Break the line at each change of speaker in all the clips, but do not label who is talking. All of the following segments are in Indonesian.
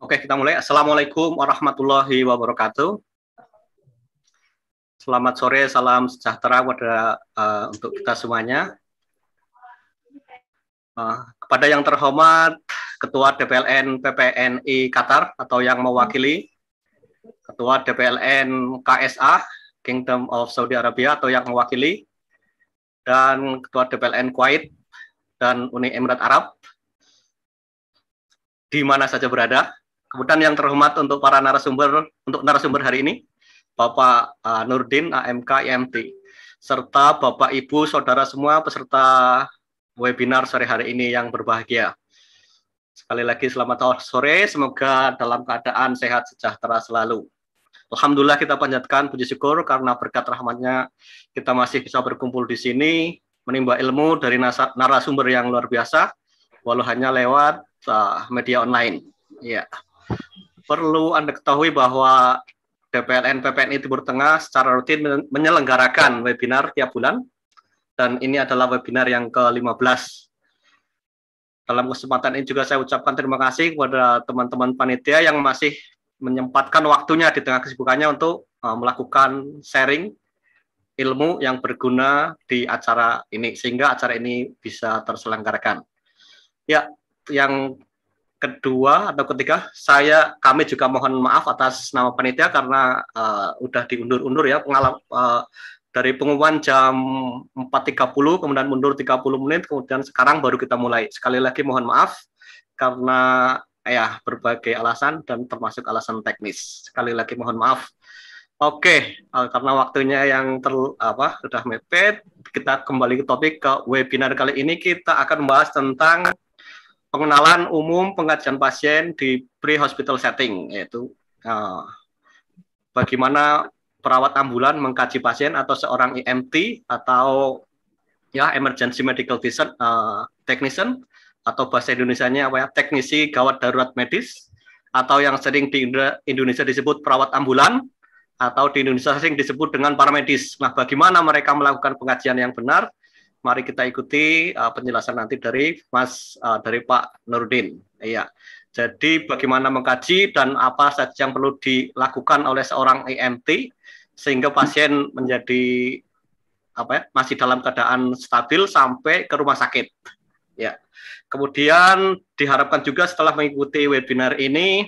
Oke, kita mulai. Assalamualaikum warahmatullahi wabarakatuh. Selamat sore, salam sejahtera pada uh, eh, untuk kita semuanya. Uh, kepada yang terhormat Ketua DPLN PPNI Qatar atau yang mewakili Ketua DPLN KSA Kingdom of Saudi Arabia atau yang mewakili dan Ketua DPLN Kuwait dan Uni Emirat Arab di mana saja berada Kemudian yang terhormat untuk para narasumber untuk narasumber hari ini Bapak uh, Nurdin AMK IMT serta Bapak Ibu saudara semua peserta webinar sore hari ini yang berbahagia. Sekali lagi selamat sore, semoga dalam keadaan sehat sejahtera selalu. Alhamdulillah kita panjatkan puji syukur karena berkat rahmatnya kita masih bisa berkumpul di sini, menimba ilmu dari narasumber yang luar biasa, walau hanya lewat uh, media online. Ya. Yeah perlu Anda ketahui bahwa PPLN PPNI Timur Tengah secara rutin menyelenggarakan webinar tiap bulan dan ini adalah webinar yang ke-15. Dalam kesempatan ini juga saya ucapkan terima kasih kepada teman-teman panitia yang masih menyempatkan waktunya di tengah kesibukannya untuk eh, melakukan sharing ilmu yang berguna di acara ini sehingga acara ini bisa terselenggarakan. Ya, yang kedua atau ketiga saya kami juga mohon maaf atas nama panitia karena uh, udah diundur-undur ya pengalam uh, eh, dari pengumuman jam 4.30 kemudian mundur 30 menit kemudian sekarang baru kita mulai sekali lagi mohon maaf karena eh, ya berbagai alasan dan termasuk alasan teknis sekali lagi mohon maaf Oke, okay, uh, karena waktunya yang ter, apa sudah mepet, kita kembali ke topik ke webinar kali ini kita akan membahas tentang pengenalan umum pengajian pasien di pre-hospital setting, yaitu uh, bagaimana perawat ambulan mengkaji pasien atau seorang EMT atau ya emergency medical vision, uh, technician atau bahasa Indonesia-nya apa ya teknisi gawat darurat medis atau yang sering di Indonesia disebut perawat ambulan atau di Indonesia sering disebut dengan paramedis. Nah, bagaimana mereka melakukan pengajian yang benar mari kita ikuti uh, penjelasan nanti dari Mas uh, dari Pak Nurdin. Iya. Jadi bagaimana mengkaji dan apa saja yang perlu dilakukan oleh seorang EMT sehingga pasien menjadi apa ya, masih dalam keadaan stabil sampai ke rumah sakit. Ya. Kemudian diharapkan juga setelah mengikuti webinar ini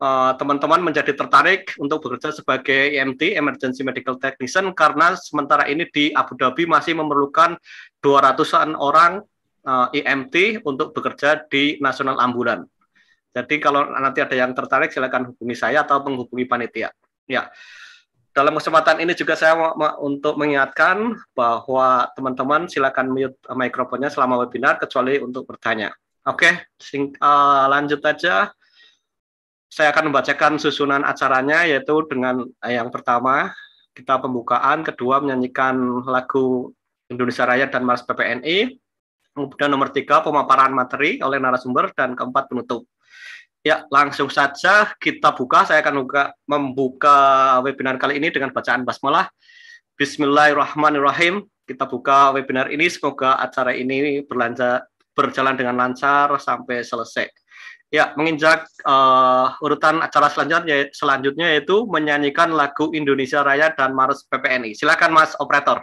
Eh, teman-teman uh, menjadi tertarik untuk bekerja sebagai EMT (Emergency Medical Technician) karena sementara ini di Abu Dhabi masih memerlukan 200-an orang uh, eh, EMT untuk bekerja di nasional Ambulan. Jadi kalau nanti ada yang tertarik silakan hubungi saya atau menghubungi panitia. Ya. Dalam kesempatan ini juga saya mau, untuk mengingatkan bahwa teman-teman silakan mute mikrofonnya selama webinar kecuali untuk bertanya. Oke, okay, sing, uh, lanjut aja saya akan membacakan susunan acaranya yaitu dengan eh, yang pertama kita pembukaan, kedua menyanyikan lagu Indonesia Raya dan Mars PPNI, kemudian nomor tiga pemaparan materi oleh narasumber dan keempat penutup. Ya, langsung saja kita buka. Saya akan buka, membuka webinar kali ini dengan bacaan basmalah. Bismillahirrahmanirrahim. Kita buka webinar ini. Semoga acara ini berlanja, berjalan dengan lancar sampai selesai. Ya, menginjak uh, urutan acara selanjutnya, selanjutnya yaitu menyanyikan lagu Indonesia Raya dan Mars PPNI. Silakan Mas Operator.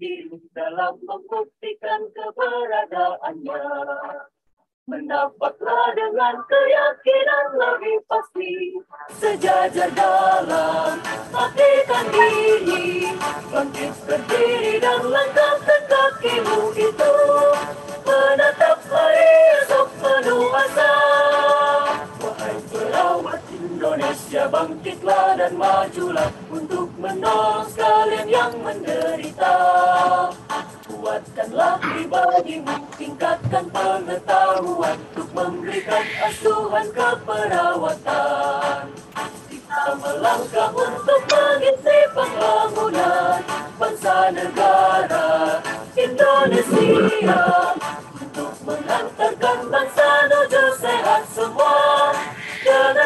diri dalam membuktikan keberadaannya. Mendapatlah dengan keyakinan lebih pasti Sejajar dalam matikan diri Bangkit berdiri dan langkahkan kakimu itu Menatap hari esok penuh asal. Indonesia bangkitlah dan majulah untuk menolong sekalian yang menderita. Kuatkanlah pribadimu, tingkatkan pengetahuan untuk memberikan asuhan keperawatan. Kita melangkah untuk mengisi pembangunan bangsa negara Indonesia untuk mengantarkan bangsa menuju sehat semua.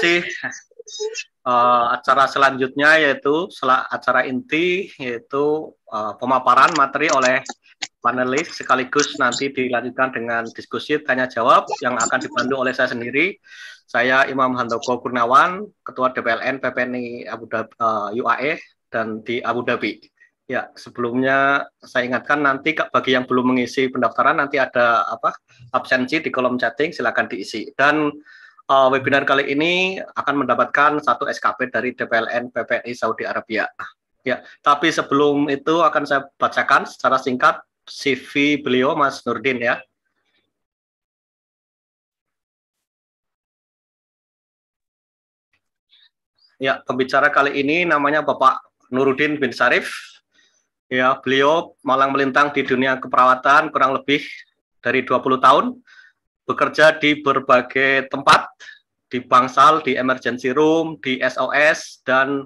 kasih. Uh, eh, acara selanjutnya yaitu setelah acara inti yaitu uh, pemaparan materi oleh panelis sekaligus nanti dilanjutkan dengan diskusi tanya jawab yang akan dibantu oleh saya sendiri. Saya Imam Handoko Kurnawan, Ketua DPLN PPNI Abu Dhabi uh, eh, UAE dan di Abu Dhabi. Ya, sebelumnya saya ingatkan nanti bagi yang belum mengisi pendaftaran nanti ada apa absensi di kolom chatting silakan diisi dan uh, webinar kali ini akan mendapatkan satu SKP dari DPLN PPI Saudi Arabia. Ya, tapi sebelum itu akan saya bacakan secara singkat CV beliau Mas Nurdin ya. Ya, pembicara kali ini namanya Bapak Nuruddin bin Sarif. Ya, beliau malang melintang di dunia keperawatan kurang lebih dari 20 tahun bekerja di berbagai tempat, di bangsal, di emergency room, di SOS, dan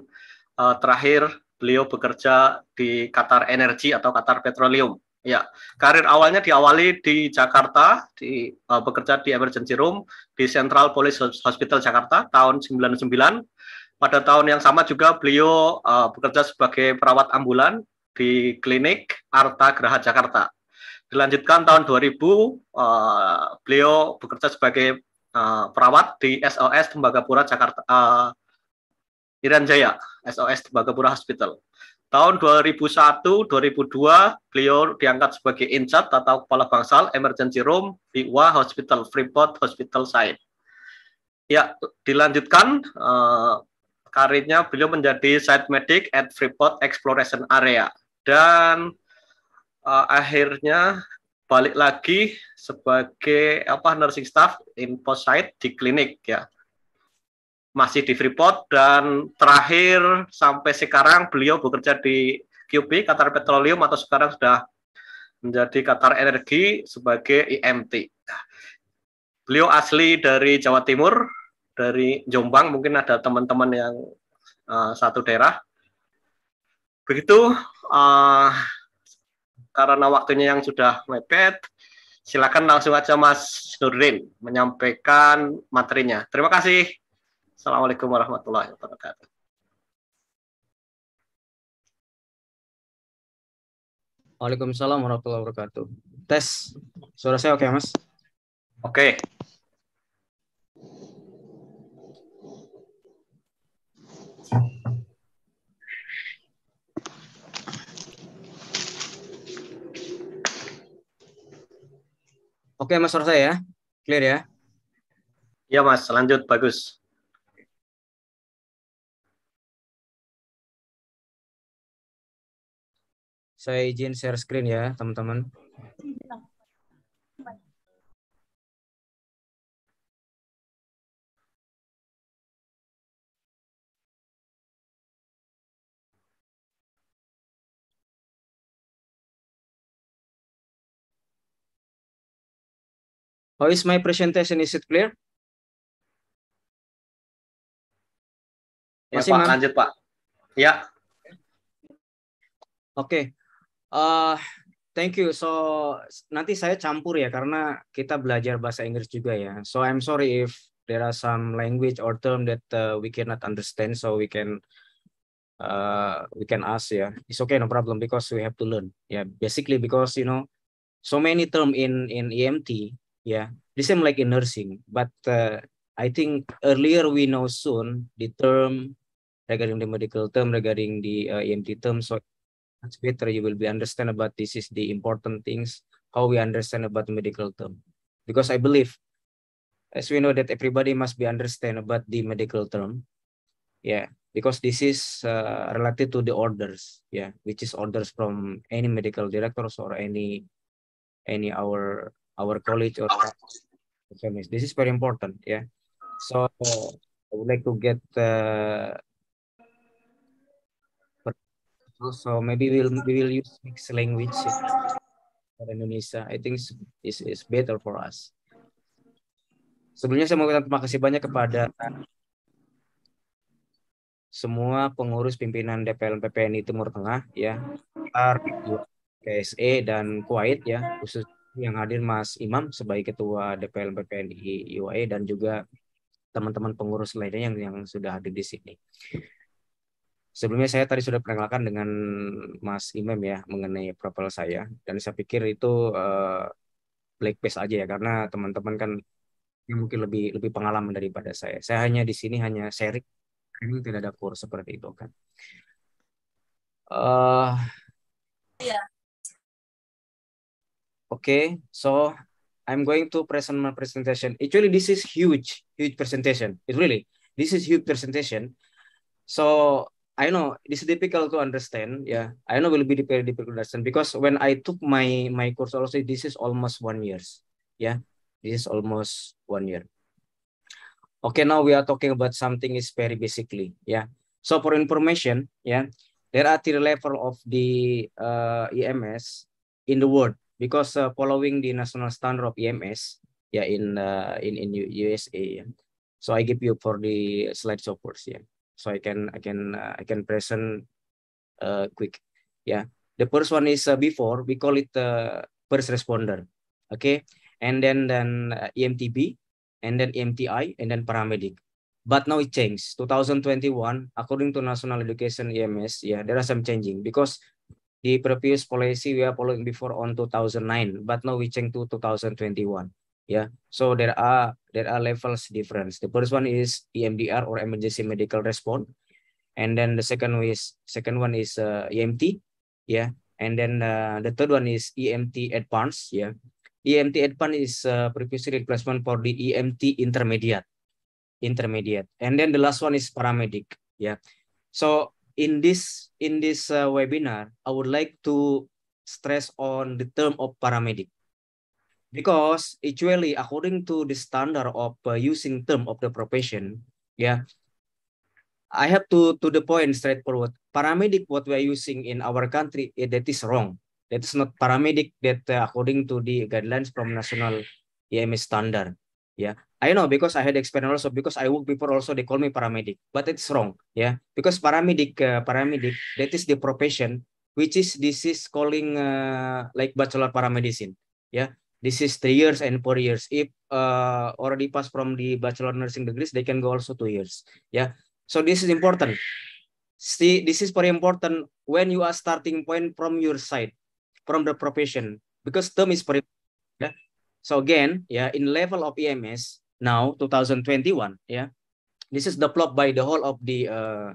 uh, terakhir beliau bekerja di Qatar Energy atau Qatar Petroleum. Ya, karir awalnya diawali di Jakarta, di uh, bekerja di emergency room di Central Police Hospital Jakarta tahun 99. Pada tahun yang sama juga beliau uh, bekerja sebagai perawat ambulan di klinik Arta Geraha Jakarta. Dilanjutkan tahun 2000, uh, eh, beliau bekerja sebagai uh, perawat di SOS Tembagapura Jakarta uh, eh, Iran Jaya, SOS Tembagapura Hospital. Tahun 2001-2002, beliau diangkat sebagai incharge atau kepala bangsal emergency room di Wah Hospital Freeport Hospital Said. Ya, dilanjutkan uh, karirnya beliau menjadi site medic at Freeport Exploration Area dan uh, akhirnya balik lagi sebagai apa nursing staff in post site di klinik ya masih di Freeport dan terakhir sampai sekarang beliau bekerja di QP Qatar Petroleum atau sekarang sudah menjadi Qatar Energi sebagai IMT. Beliau asli dari Jawa Timur, dari Jombang mungkin ada teman-teman yang uh, satu daerah. Begitu uh, karena waktunya yang sudah mepet, silakan langsung aja Mas Nurdin menyampaikan materinya. Terima kasih. Assalamualaikum warahmatullahi wabarakatuh.
Waalaikumsalam warahmatullahi wabarakatuh. Tes suara saya oke, okay, Mas? Oke. Okay. Oke Mas Rosa ya, clear ya? Iya Mas, lanjut bagus. Saya izin share screen ya teman-teman. How is my presentation? Is it clear? Ya, Masih, Pak, lanjut Pak. Ya. Oke. Okay. Uh, eh, thank
you. So nanti saya campur ya karena kita belajar bahasa Inggris juga ya. So I'm sorry if there are some language or term that uh, we cannot understand. So we can uh, we can ask ya. Yeah. It's okay, no problem because we have to learn. Yeah, basically because you know so many term in in EMT yeah the same like in nursing but uh, i think earlier we know soon the term regarding the medical term regarding the uh, emt term so much better you will be understand about this is the important things how we understand about medical term because i believe as we know that everybody must be understand about the medical term yeah because this is uh, related to the orders yeah which is orders from any medical directors or any any our our college or service. This is very important. Yeah.
So I would like to get. Uh,
so maybe we'll we will use mixed language for Indonesia. I think is is better for us. Sebelumnya saya mau terima kasih banyak kepada semua pengurus pimpinan DPL PPNI Timur Tengah ya, KSE dan Kuwait ya, khusus yang hadir Mas Imam sebagai Ketua DPL PPNI UAE dan juga teman-teman pengurus lainnya yang yang sudah hadir di sini. Sebelumnya saya tadi sudah perkenalkan dengan Mas Imam ya mengenai profil saya dan saya pikir itu uh, black base aja ya karena teman-teman kan mungkin lebih lebih pengalaman daripada saya. Saya hanya di sini hanya sharing, ini tidak ada kurs seperti itu kan. Uh, Okay, so I'm going to present my presentation. Actually, this is huge, huge presentation. It really, this is huge presentation. So I know this is difficult to understand. Yeah, I know will be very difficult to understand because when I took my my course also, this is almost one years. Yeah, this is almost one year. Okay, now we are talking about something is very basically. Yeah. So for information, yeah, there are three level of the uh, EMS in the world because uh, following the national standard of EMS yeah in uh, in in USA yeah. so I give you for the slide supports yeah so I can I can uh, I can present uh, quick yeah the first one is uh, before we call it uh, first responder okay and then then uh, EMTB and then EMTI and then paramedic but now it changed 2021 according to national education EMS yeah there are some changing because the previous policy we are following before on 2009, but now we change to 2021. Yeah, so there are there are levels difference. The first one is EMDR or emergency medical response, and then the second is second one is uh, EMT. Yeah, and then uh, the third one is EMT advanced. Yeah, EMT advanced is uh, previous replacement for the EMT intermediate, intermediate, and then the last one is paramedic. Yeah, so in this in this uh, webinar, I would like to stress on the term of paramedic because actually according to the standard of uh, using term of the profession, yeah, I have to to the point straightforward. Paramedic, what we are using in our country, eh, that is wrong. That is not paramedic. That uh, according to the guidelines from national EMS standard, yeah. I know because I had experience also because I work people also they call me paramedic, but it's wrong, yeah. Because paramedic, uh, paramedic that is the profession which is this is calling uh, like bachelor paramedicine, yeah. This is three years and four years. If uh, already pass from the bachelor nursing degrees, they can go also two years, yeah. So this is important. See, this is very important when you are starting point from your side, from the profession, because term is very. Yeah? So again, yeah, in level of EMS, now 2021 yeah this is developed by the whole of the uh,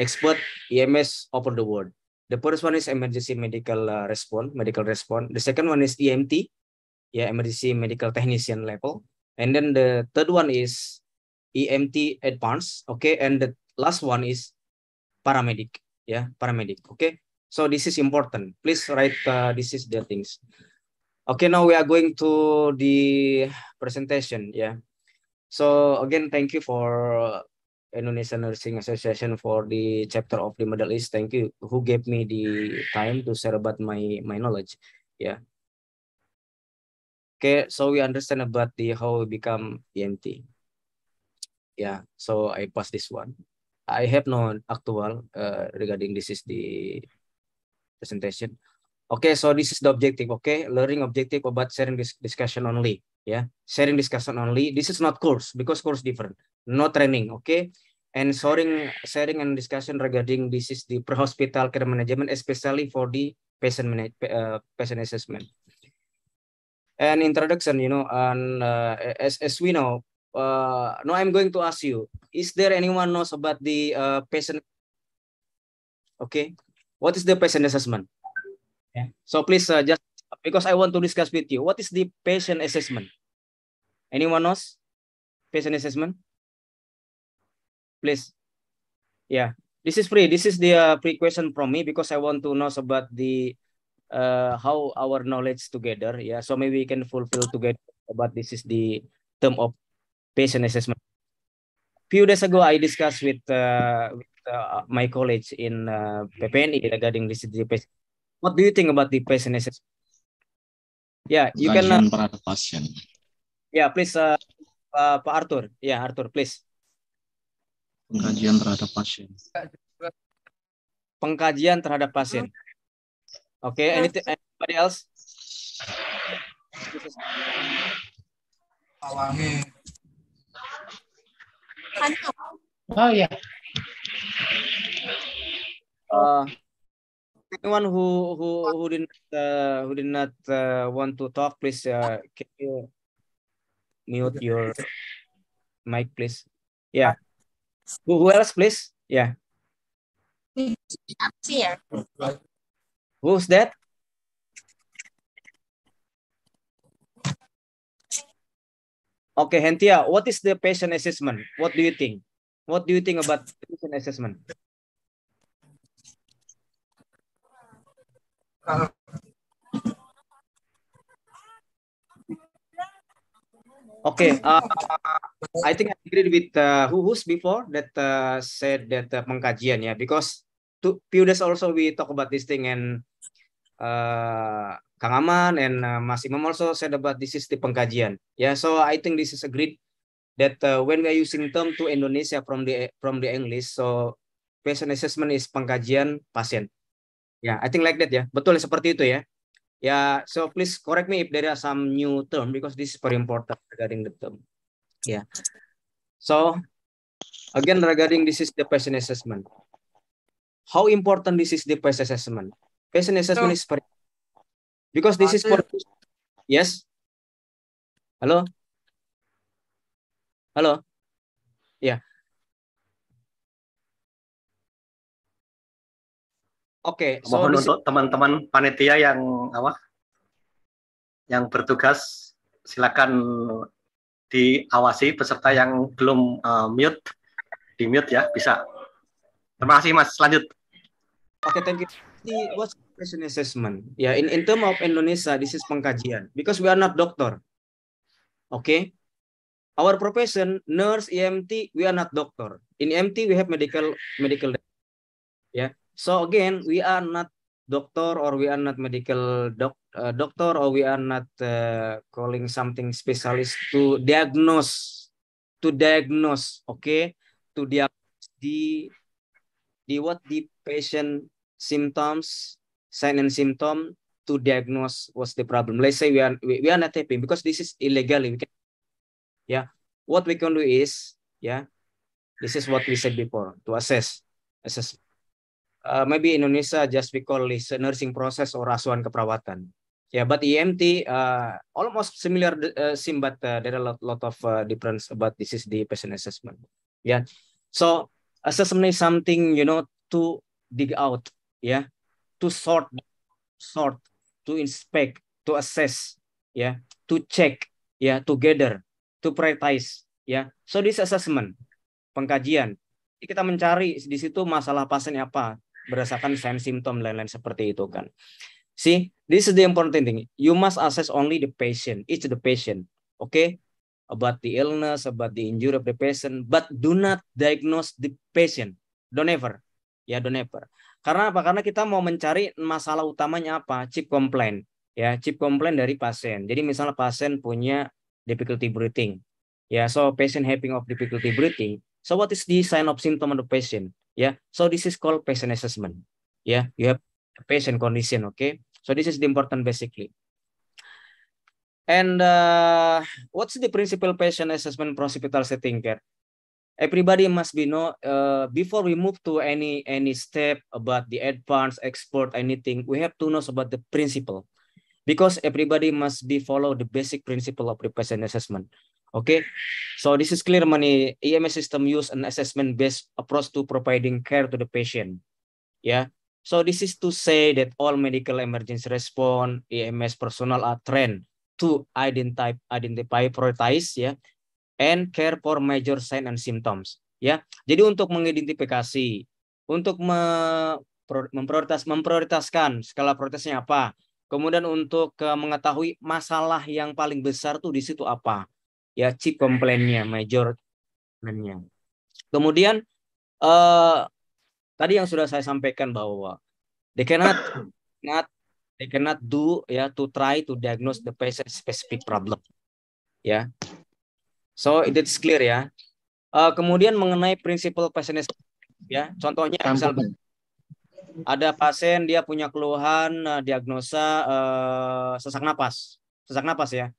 expert ems over the world the first one is emergency medical uh, response medical response the second one is emt yeah emergency medical technician level and then the third one is emt advanced okay and the last one is paramedic yeah paramedic okay so this is important please write uh, this is the things okay now we are going to the presentation yeah So again, thank you for uh, Indonesian Nursing Association for the chapter of the Middle East. Thank you who gave me the time to share about my my knowledge. Yeah. Okay, so we understand about the how we become EMT. Yeah, so I pass this one. I have no actual uh, regarding this is the presentation. Okay, so this is the objective. Okay, learning objective about sharing this discussion only yeah sharing discussion only this is not course because course different no training okay and sharing sharing and discussion regarding this is the pre-hospital care management especially for the patient manage, uh, patient assessment and introduction you know and uh, as as we know uh, now I'm going to ask you is there anyone knows about the uh, patient okay what is the patient assessment yeah. so please uh, just because I want to discuss with you what is the patient assessment. Anyone knows patient assessment? Please. Yeah, this is free. This is the uh, free question from me because I want to know about the uh, how our knowledge together. Yeah, so maybe we can fulfill together. But this is the term of patient assessment. Few days ago, I discussed with, uh, with uh, my college in uh, PPNI regarding this. What do you think about the patient assessment? Yeah, you can. can.
Terhadap uh, pasien.
Yeah, please, uh, uh, Pak Arthur. Yeah, Arthur, please.
Pengkajian terhadap pasien.
Pengkajian terhadap pasien. Oke, okay, anything,
anybody else? Alami.
Oh ya. Yeah.
Uh, anyone who who who did not uh, who did not uh, want to talk, please uh, can you mute your mic, please? Yeah. Who, who else, please? Yeah. Here. Who's that? Okay, Hentia, what is the patient assessment? What do you think? What do you think about patient assessment? Oke, Okay, uh, I think I agreed with uh, who who's before that uh, said that uh, pengkajian ya, yeah, because to, few days also we talk about this thing and uh, Kang Aman and uh, Mas Imam also said about this is the pengkajian. Yeah, so I think this is agreed that uh, when we are using term to Indonesia from the from the English, so patient assessment is pengkajian pasien. Ya, yeah, I think like that ya. Yeah. Betul seperti itu ya. Ya, yeah, so please correct me if there are some new term because this is very important regarding the term. Yeah. So again regarding this is the patient assessment. How important this is the patient assessment? patient assessment so, is very because this is for
yes. Halo. Halo. Ya. Yeah.
Oke, okay, so mohon untuk teman-teman panitia yang apa? Yang bertugas silakan diawasi peserta yang belum uh, mute di mute ya bisa. Terima kasih Mas, lanjut. Oke, okay, thank you.
What's question assessment?
Ya, yeah, in, in term of Indonesia,
this is pengkajian. Because we are not doctor. Oke. Okay? Our profession, nurse, EMT, we are not doctor. In EMT, we have medical medical. Ya. Yeah. So again, we are not doctor or we are not medical doc, uh, doctor or we are not uh, calling something specialist to diagnose to diagnose okay to diagnose the the what the patient symptoms sign and symptom to diagnose what's the problem let's say we are we, we are not tapping because this is illegally we can, yeah what we can do is yeah this is what we said before to assess assessment uh, maybe Indonesia just we call this nursing process or asuhan keperawatan. Yeah, but EMT uh, almost similar uh, sim, but uh, there are a lot, lot of uh, difference about this is the patient assessment. Yeah, so assessment is something you know to dig out. Yeah, to sort, sort, to inspect, to assess. Yeah, to check. Yeah, together, to prioritize. Yeah, so this assessment, pengkajian. kita mencari di situ masalah pasien apa, berdasarkan sign symptom lain-lain seperti itu kan. See, this is the important thing. You must assess only the patient, it's the patient. Okay? About the illness, about the injury of the patient, but do not diagnose the patient. Don't ever. Ya, yeah, don't ever. Karena apa? Karena kita mau mencari masalah utamanya apa? Chip complaint. Ya, chip complaint dari pasien. Jadi misalnya pasien punya difficulty breathing. Ya, yeah, so patient having of difficulty breathing. So what is the sign of symptom of the patient? Yeah. So this is called patient assessment. Yeah. You have patient condition. Okay. So this is the important basically. And uh, what's the principal patient assessment procedural setting care? Everybody must be know uh, before we move to any any step about the advanced expert anything. We have to know about the principle because everybody must be follow the basic principle of the patient assessment. Okay, so this is clear money. EMS system use an assessment-based approach to providing care to the patient. Yeah, so this is to say that all medical emergency response EMS personnel are trained to identify, identify, prioritize, yeah, and care for major sign and symptoms. yeah. jadi untuk mengidentifikasi, untuk me memprioritas memprioritaskan skala prioritasnya apa, kemudian untuk eh, mengetahui masalah yang paling besar tuh di situ apa ya chief komplainnya, major komplainnya. kemudian uh, tadi yang sudah saya sampaikan bahwa they cannot not they cannot do ya yeah, to try to diagnose the patient specific problem ya yeah. so it is clear ya yeah. uh, kemudian mengenai prinsipal patient ya contohnya misal ada pasien dia punya keluhan uh, diagnosa uh, sesak napas sesak napas ya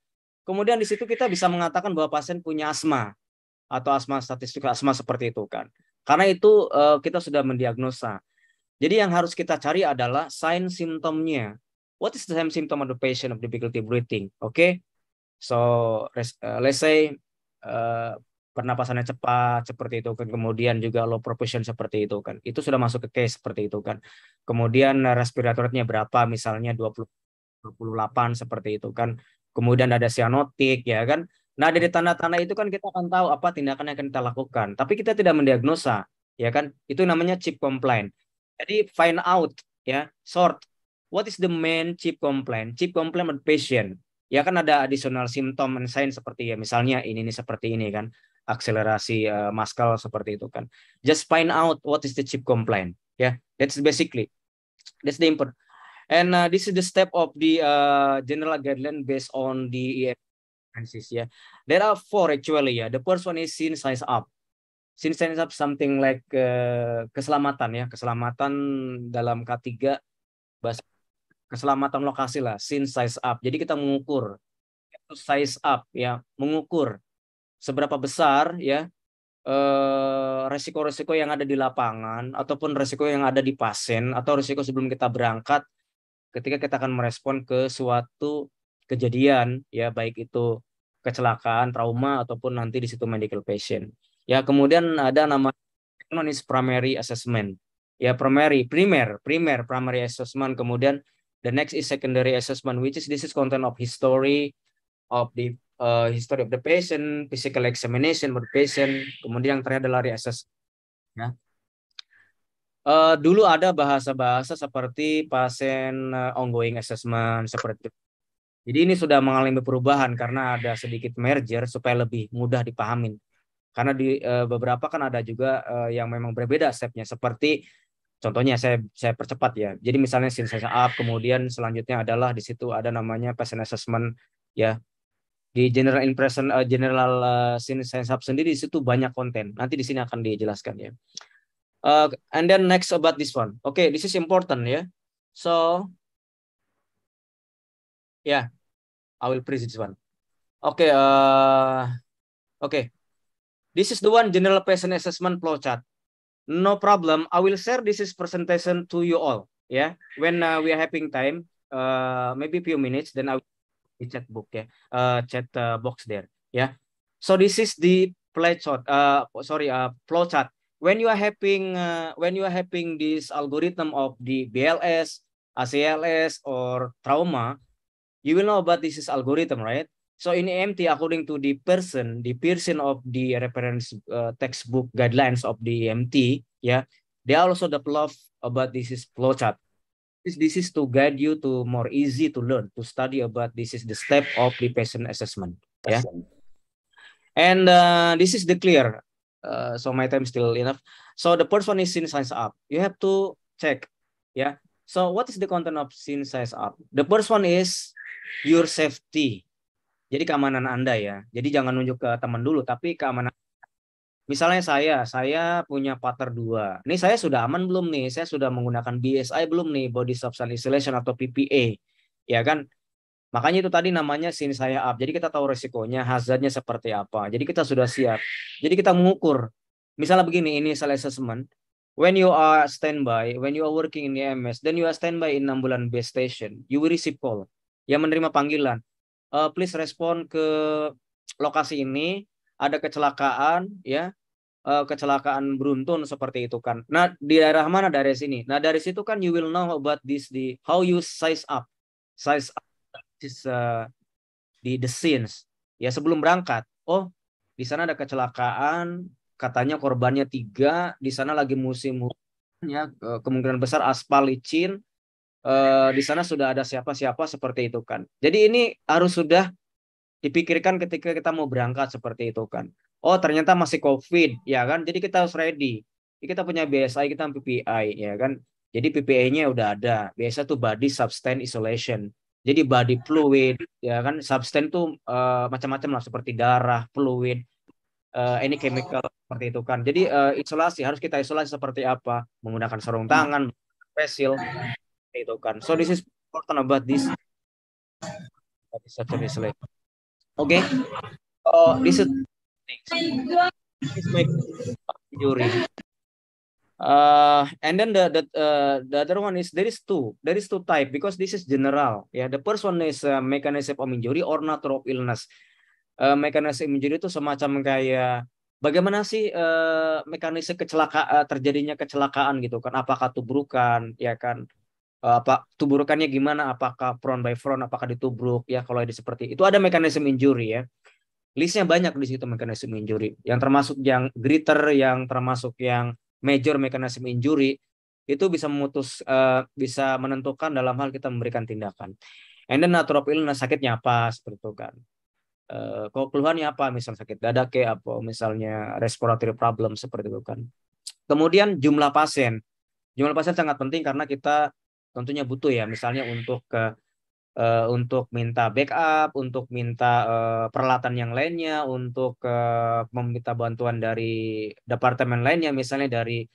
Kemudian di situ kita bisa mengatakan bahwa pasien punya asma atau asma statistik asma seperti itu kan. Karena itu eh, kita sudah mendiagnosa. Jadi yang harus kita cari adalah sign symptomnya. What is the same symptom of the patient of difficulty breathing? Oke. Okay? So eh, let's say uh, pernapasannya cepat seperti itu kan kemudian juga low proportion seperti itu kan itu sudah masuk ke case seperti itu kan kemudian respiratornya berapa misalnya 20 28 seperti itu kan kemudian ada cyanotic ya kan. Nah, dari tanda-tanda itu kan kita akan tahu apa tindakan yang akan kita lakukan, tapi kita tidak mendiagnosa, ya kan? Itu namanya chip complaint. Jadi find out ya, sort what is the main chip complaint, chip complaint of patient. Ya kan ada additional symptom and sign seperti ya misalnya ini ini seperti ini kan, akselerasi uh, maskal seperti itu kan. Just find out what is the chip complaint, ya. Yeah, that's basically that's the important. And uh, this is the step of the uh, general guideline based on the EF analysis. Yeah, there are four actually. Yeah, the first one is sin size up. Sin size up something like uh, keselamatan ya, keselamatan dalam K3 bahasa keselamatan lokasi lah, sin size up. Jadi kita mengukur size up ya, mengukur seberapa besar ya eh, resiko-resiko yang ada di lapangan ataupun resiko yang ada di pasien atau resiko sebelum kita berangkat ketika kita akan merespon ke suatu kejadian ya baik itu kecelakaan, trauma ataupun nanti di situ medical patient. Ya, kemudian ada nama is primary assessment. Ya, primary, primer, primer, primary assessment. Kemudian the next is secondary assessment, which is this is content of history of the uh, history of the patient, physical examination of the patient. Kemudian yang terakhir adalah reassessment. Ya uh, dulu ada bahasa-bahasa seperti pasien uh, ongoing assessment seperti itu. Jadi ini sudah mengalami perubahan karena ada sedikit merger supaya lebih mudah dipahami. Karena di uh, beberapa kan ada juga uh, yang memang berbeda stepnya seperti contohnya saya saya percepat ya. Jadi misalnya synthesis up kemudian selanjutnya adalah di situ ada namanya patient assessment ya. Di general impression uh, general uh, synthesis up sendiri di situ banyak konten. Nanti di sini akan dijelaskan ya. Uh, and then next about this one. Okay, this is important, yeah. So, yeah, I will present this one. Okay, uh, okay. This is the one general patient assessment flowchart. No problem. I will share this is presentation to you all. Yeah, when uh, we are having time, uh, maybe few minutes, then I will chat book. Yeah, uh, chat uh, box there. Yeah. So this is the flowchart. chart. Uh, sorry, uh, flowchart when you are having uh, when you are having this algorithm of the BLS, ACLS, or trauma, you will know about this is algorithm, right? So in EMT, according to the person, the person of the reference uh, textbook guidelines of the EMT, yeah, they also develop about this is flowchart. This, this is to guide you to more easy to learn, to study about this is the step of the patient assessment. Yeah. And uh, this is the clear. Eh, so my time still enough. So the first one is scene size up. You have to check, yeah. So what is the content of scene size up? The first one is your safety. Jadi keamanan Anda ya. Jadi jangan nunjuk ke teman dulu, tapi keamanan. Misalnya saya, saya punya partner dua. Ini saya sudah aman belum nih? Saya sudah menggunakan BSI belum nih? Body Substance Isolation atau PPA. Ya kan? Makanya itu tadi namanya sin saya up. Jadi kita tahu resikonya, hazardnya seperti apa. Jadi kita sudah siap. Jadi kita mengukur. Misalnya begini, ini salah assessment. When you are standby, when you are working in the MS, then you are standby in ambulan base station. You will receive call. Yang menerima panggilan. Uh, please respond ke lokasi ini. Ada kecelakaan, ya uh, kecelakaan beruntun seperti itu kan. Nah, di daerah mana dari sini? Nah, dari situ kan you will know about this the how you size up. Size up this, uh, di the scenes ya sebelum berangkat oh di sana ada kecelakaan katanya korbannya tiga di sana lagi musim hujan ya kemungkinan besar aspal licin eh, di sana sudah ada siapa-siapa seperti itu kan jadi ini harus sudah dipikirkan ketika kita mau berangkat seperti itu kan oh ternyata masih covid ya kan jadi kita harus ready kita punya BSI kita PPI ya kan jadi PPI-nya udah ada biasa tuh body substance isolation jadi body fluid, ya kan substance tuh uh, macam-macam lah seperti darah, fluid, uh, any chemical seperti itu kan. Jadi uh, isolasi harus kita isolasi seperti apa? Menggunakan sarung tangan, facial, itu kan. So this is important about this. Oke, okay. oh, this is,
this is my
jury. Uh, and then the the, uh, the other one is there is two there is two type because this is general ya yeah. the first one is uh, mechanism of injury or natural of illness uh, mechanism injury itu semacam kayak bagaimana sih uh, mekanisme kecelakaan terjadinya kecelakaan gitu kan apakah tubrukan ya kan apa tubrukannya gimana apakah front by front apakah ditubruk ya kalau ada seperti itu ada mekanisme injury ya listnya banyak di situ mekanisme injury yang termasuk yang gritter yang termasuk yang major mechanism injury itu bisa memutus uh, bisa menentukan dalam hal kita memberikan tindakan. And then natural illness sakitnya apa seperti itu kan. Uh, eh, kalau keluhannya apa misalnya sakit dada ke apa misalnya respiratory problem seperti itu kan. Kemudian jumlah pasien. Jumlah pasien sangat penting karena kita tentunya butuh ya misalnya untuk ke uh, untuk minta backup, untuk minta uh, peralatan yang lainnya, untuk uh, meminta bantuan dari departemen lainnya, misalnya dari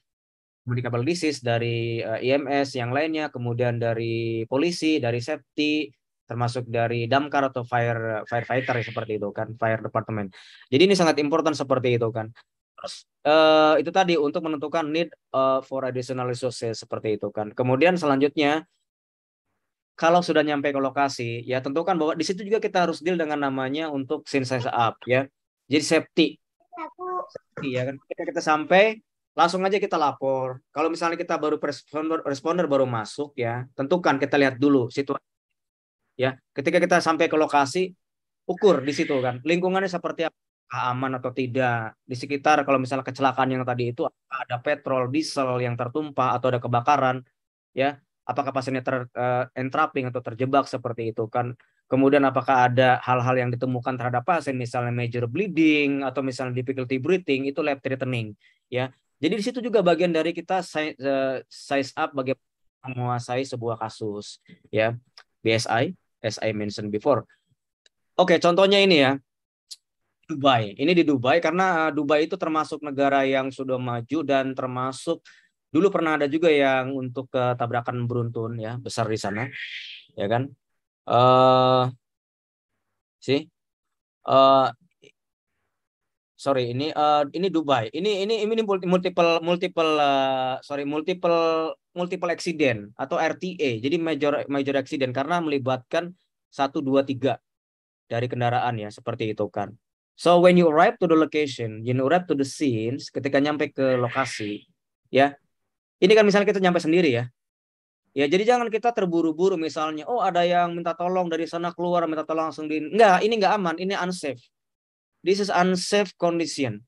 medical disease, dari uh, IMS yang lainnya, kemudian dari polisi, dari safety, termasuk dari damkar atau fire firefighter ya, seperti itu kan, fire department. Jadi ini sangat important seperti itu kan. Terus uh, itu tadi untuk menentukan need uh, for additional resources seperti itu kan. Kemudian selanjutnya kalau sudah nyampe ke lokasi, ya tentukan bahwa di situ juga kita harus deal dengan namanya untuk size up ya. Jadi safety. Safety ya kan. Ketika kita sampai langsung aja kita lapor. Kalau misalnya kita baru responder, responder baru masuk ya, tentukan kita lihat dulu situasi. Ya, ketika kita sampai ke lokasi, ukur di situ kan. Lingkungannya seperti apa? aman atau tidak di sekitar kalau misalnya kecelakaan yang tadi itu ada petrol diesel yang tertumpah atau ada kebakaran ya apakah pasiennya ter uh, eh, entrapping atau terjebak seperti itu kan kemudian apakah ada hal-hal yang ditemukan terhadap pasien misalnya major bleeding atau misalnya difficulty breathing itu lab threatening ya jadi di situ juga bagian dari kita size, uh, size up bagaimana menguasai sebuah kasus ya BSI as I mentioned before. Oke, contohnya ini ya. Dubai. Ini di Dubai karena eh, Dubai itu termasuk negara yang sudah maju dan termasuk dulu pernah ada juga yang untuk ke eh, tabrakan beruntun ya besar di sana ya kan eh uh, sih uh, sorry ini uh, ini Dubai ini ini ini multiple multiple uh, sorry multiple multiple accident atau RTA jadi major major accident karena melibatkan satu dua tiga dari kendaraan ya seperti itu kan so when you arrive to the location you arrive to the scenes ketika nyampe ke lokasi ya ini kan misalnya kita nyampe sendiri ya. Ya, jadi jangan kita terburu-buru misalnya, oh ada yang minta tolong dari sana keluar, minta tolong langsung di... Enggak, ini enggak aman, ini unsafe. This is unsafe condition.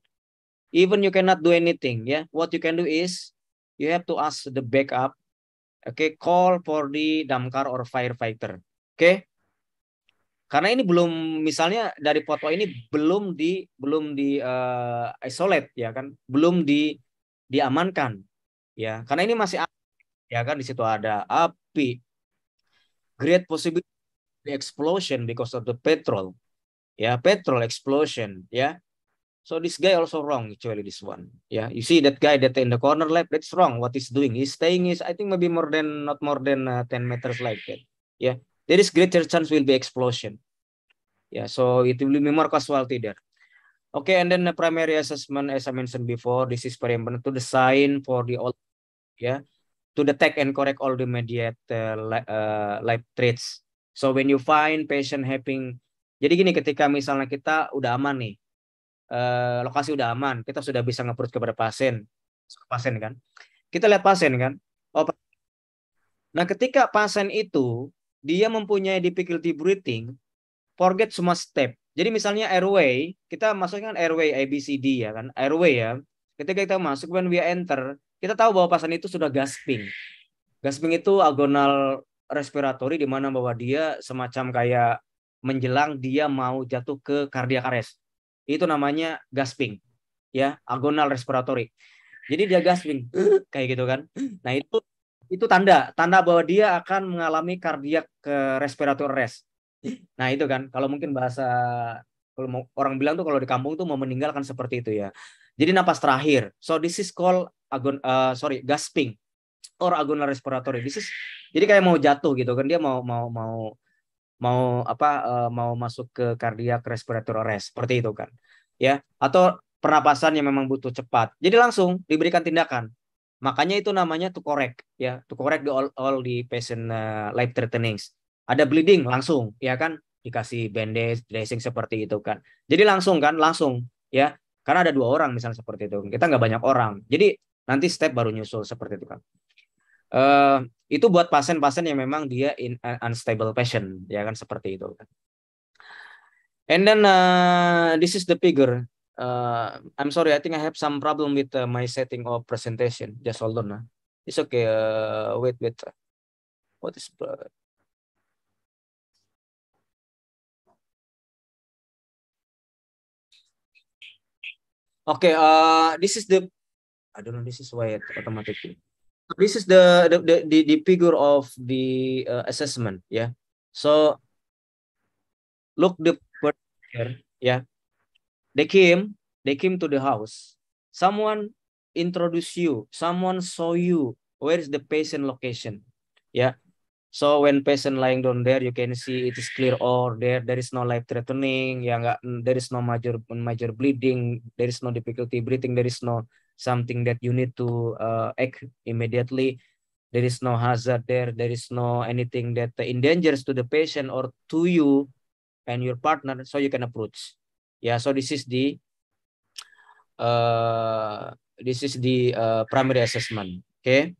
Even you cannot do anything, ya. Yeah. What you can do is, you have to ask the backup. Okay, call for the damkar or firefighter. Oke. Okay? Karena ini belum misalnya dari foto ini belum di belum di uh, isolate ya kan, belum di diamankan ya karena ini masih ya kan di situ ada api great possibility explosion because of the petrol ya petrol explosion ya so this guy also wrong actually this one ya you see that guy that in the corner left that's wrong what he's doing he's staying is I think maybe more than not more than uh, 10 meters like that ya yeah. there is greater chance will be explosion ya yeah, so it will be more casualty there Okay, and then the primary assessment, as I mentioned before, this is very important to the sign for the old Ya, to detect and correct all the mediate uh, life uh, traits so when you find patient having jadi gini ketika misalnya kita udah aman nih uh, lokasi udah aman kita sudah bisa ngeprut kepada pasien pasien kan kita lihat pasien kan oh, nah ketika pasien itu dia mempunyai difficulty breathing forget semua step jadi misalnya airway kita masukkan kan airway ABCD ya kan airway ya ketika kita masuk when we enter kita tahu bahwa pasien itu sudah gasping. Gasping itu agonal respiratory di mana bahwa dia semacam kayak menjelang dia mau jatuh ke cardiac arrest. Itu namanya gasping. Ya, agonal respiratory. Jadi dia gasping kayak gitu kan. Nah, itu itu tanda, tanda bahwa dia akan mengalami cardiac eh, respiratory arrest. Nah, itu kan kalau mungkin bahasa kalau orang bilang tuh kalau di kampung tuh mau meninggal kan seperti itu ya. Jadi napas terakhir. So this is called agon, uh, sorry gasping or agonal respiratory. This is jadi kayak mau jatuh gitu kan dia mau mau mau mau apa uh, mau masuk ke cardiac respiratory arrest seperti itu kan. Ya, atau pernapasan yang memang butuh cepat. Jadi langsung diberikan tindakan. Makanya itu namanya to correct ya, to correct the all, all the patient uh, life threatening. Ada bleeding langsung ya kan dikasih bandage dressing seperti itu kan. Jadi langsung kan langsung ya karena ada dua orang misalnya seperti itu. Kita nggak banyak orang. Jadi nanti step baru nyusul seperti itu kan. Uh, itu buat pasien-pasien yang memang dia in unstable patient ya kan seperti itu. And then uh, this is the figure. Uh, I'm sorry, I think I have some problem with uh, my setting of presentation. Just hold on. Uh. It's okay. Uh,
wait, wait. What is uh, Okay, uh, eh, this is the I don't know. This is why it automatically. This is the the
the, the, the figure of the uh, assessment. Yeah. So look the
here. Yeah.
They came. They came to the house. Someone introduce you. Someone saw you. Where is the patient location? Yeah. So when patient lying down there, you can see it is clear or oh, there there is no life threatening, ya nggak there is no major major bleeding, there is no difficulty breathing, there is no something that you need to uh, act immediately. There is no hazard there, there is no anything that endangers to the patient or to you and your partner, so you can approach. Yeah, so this is the uh, this is the uh, primary assessment. Okay.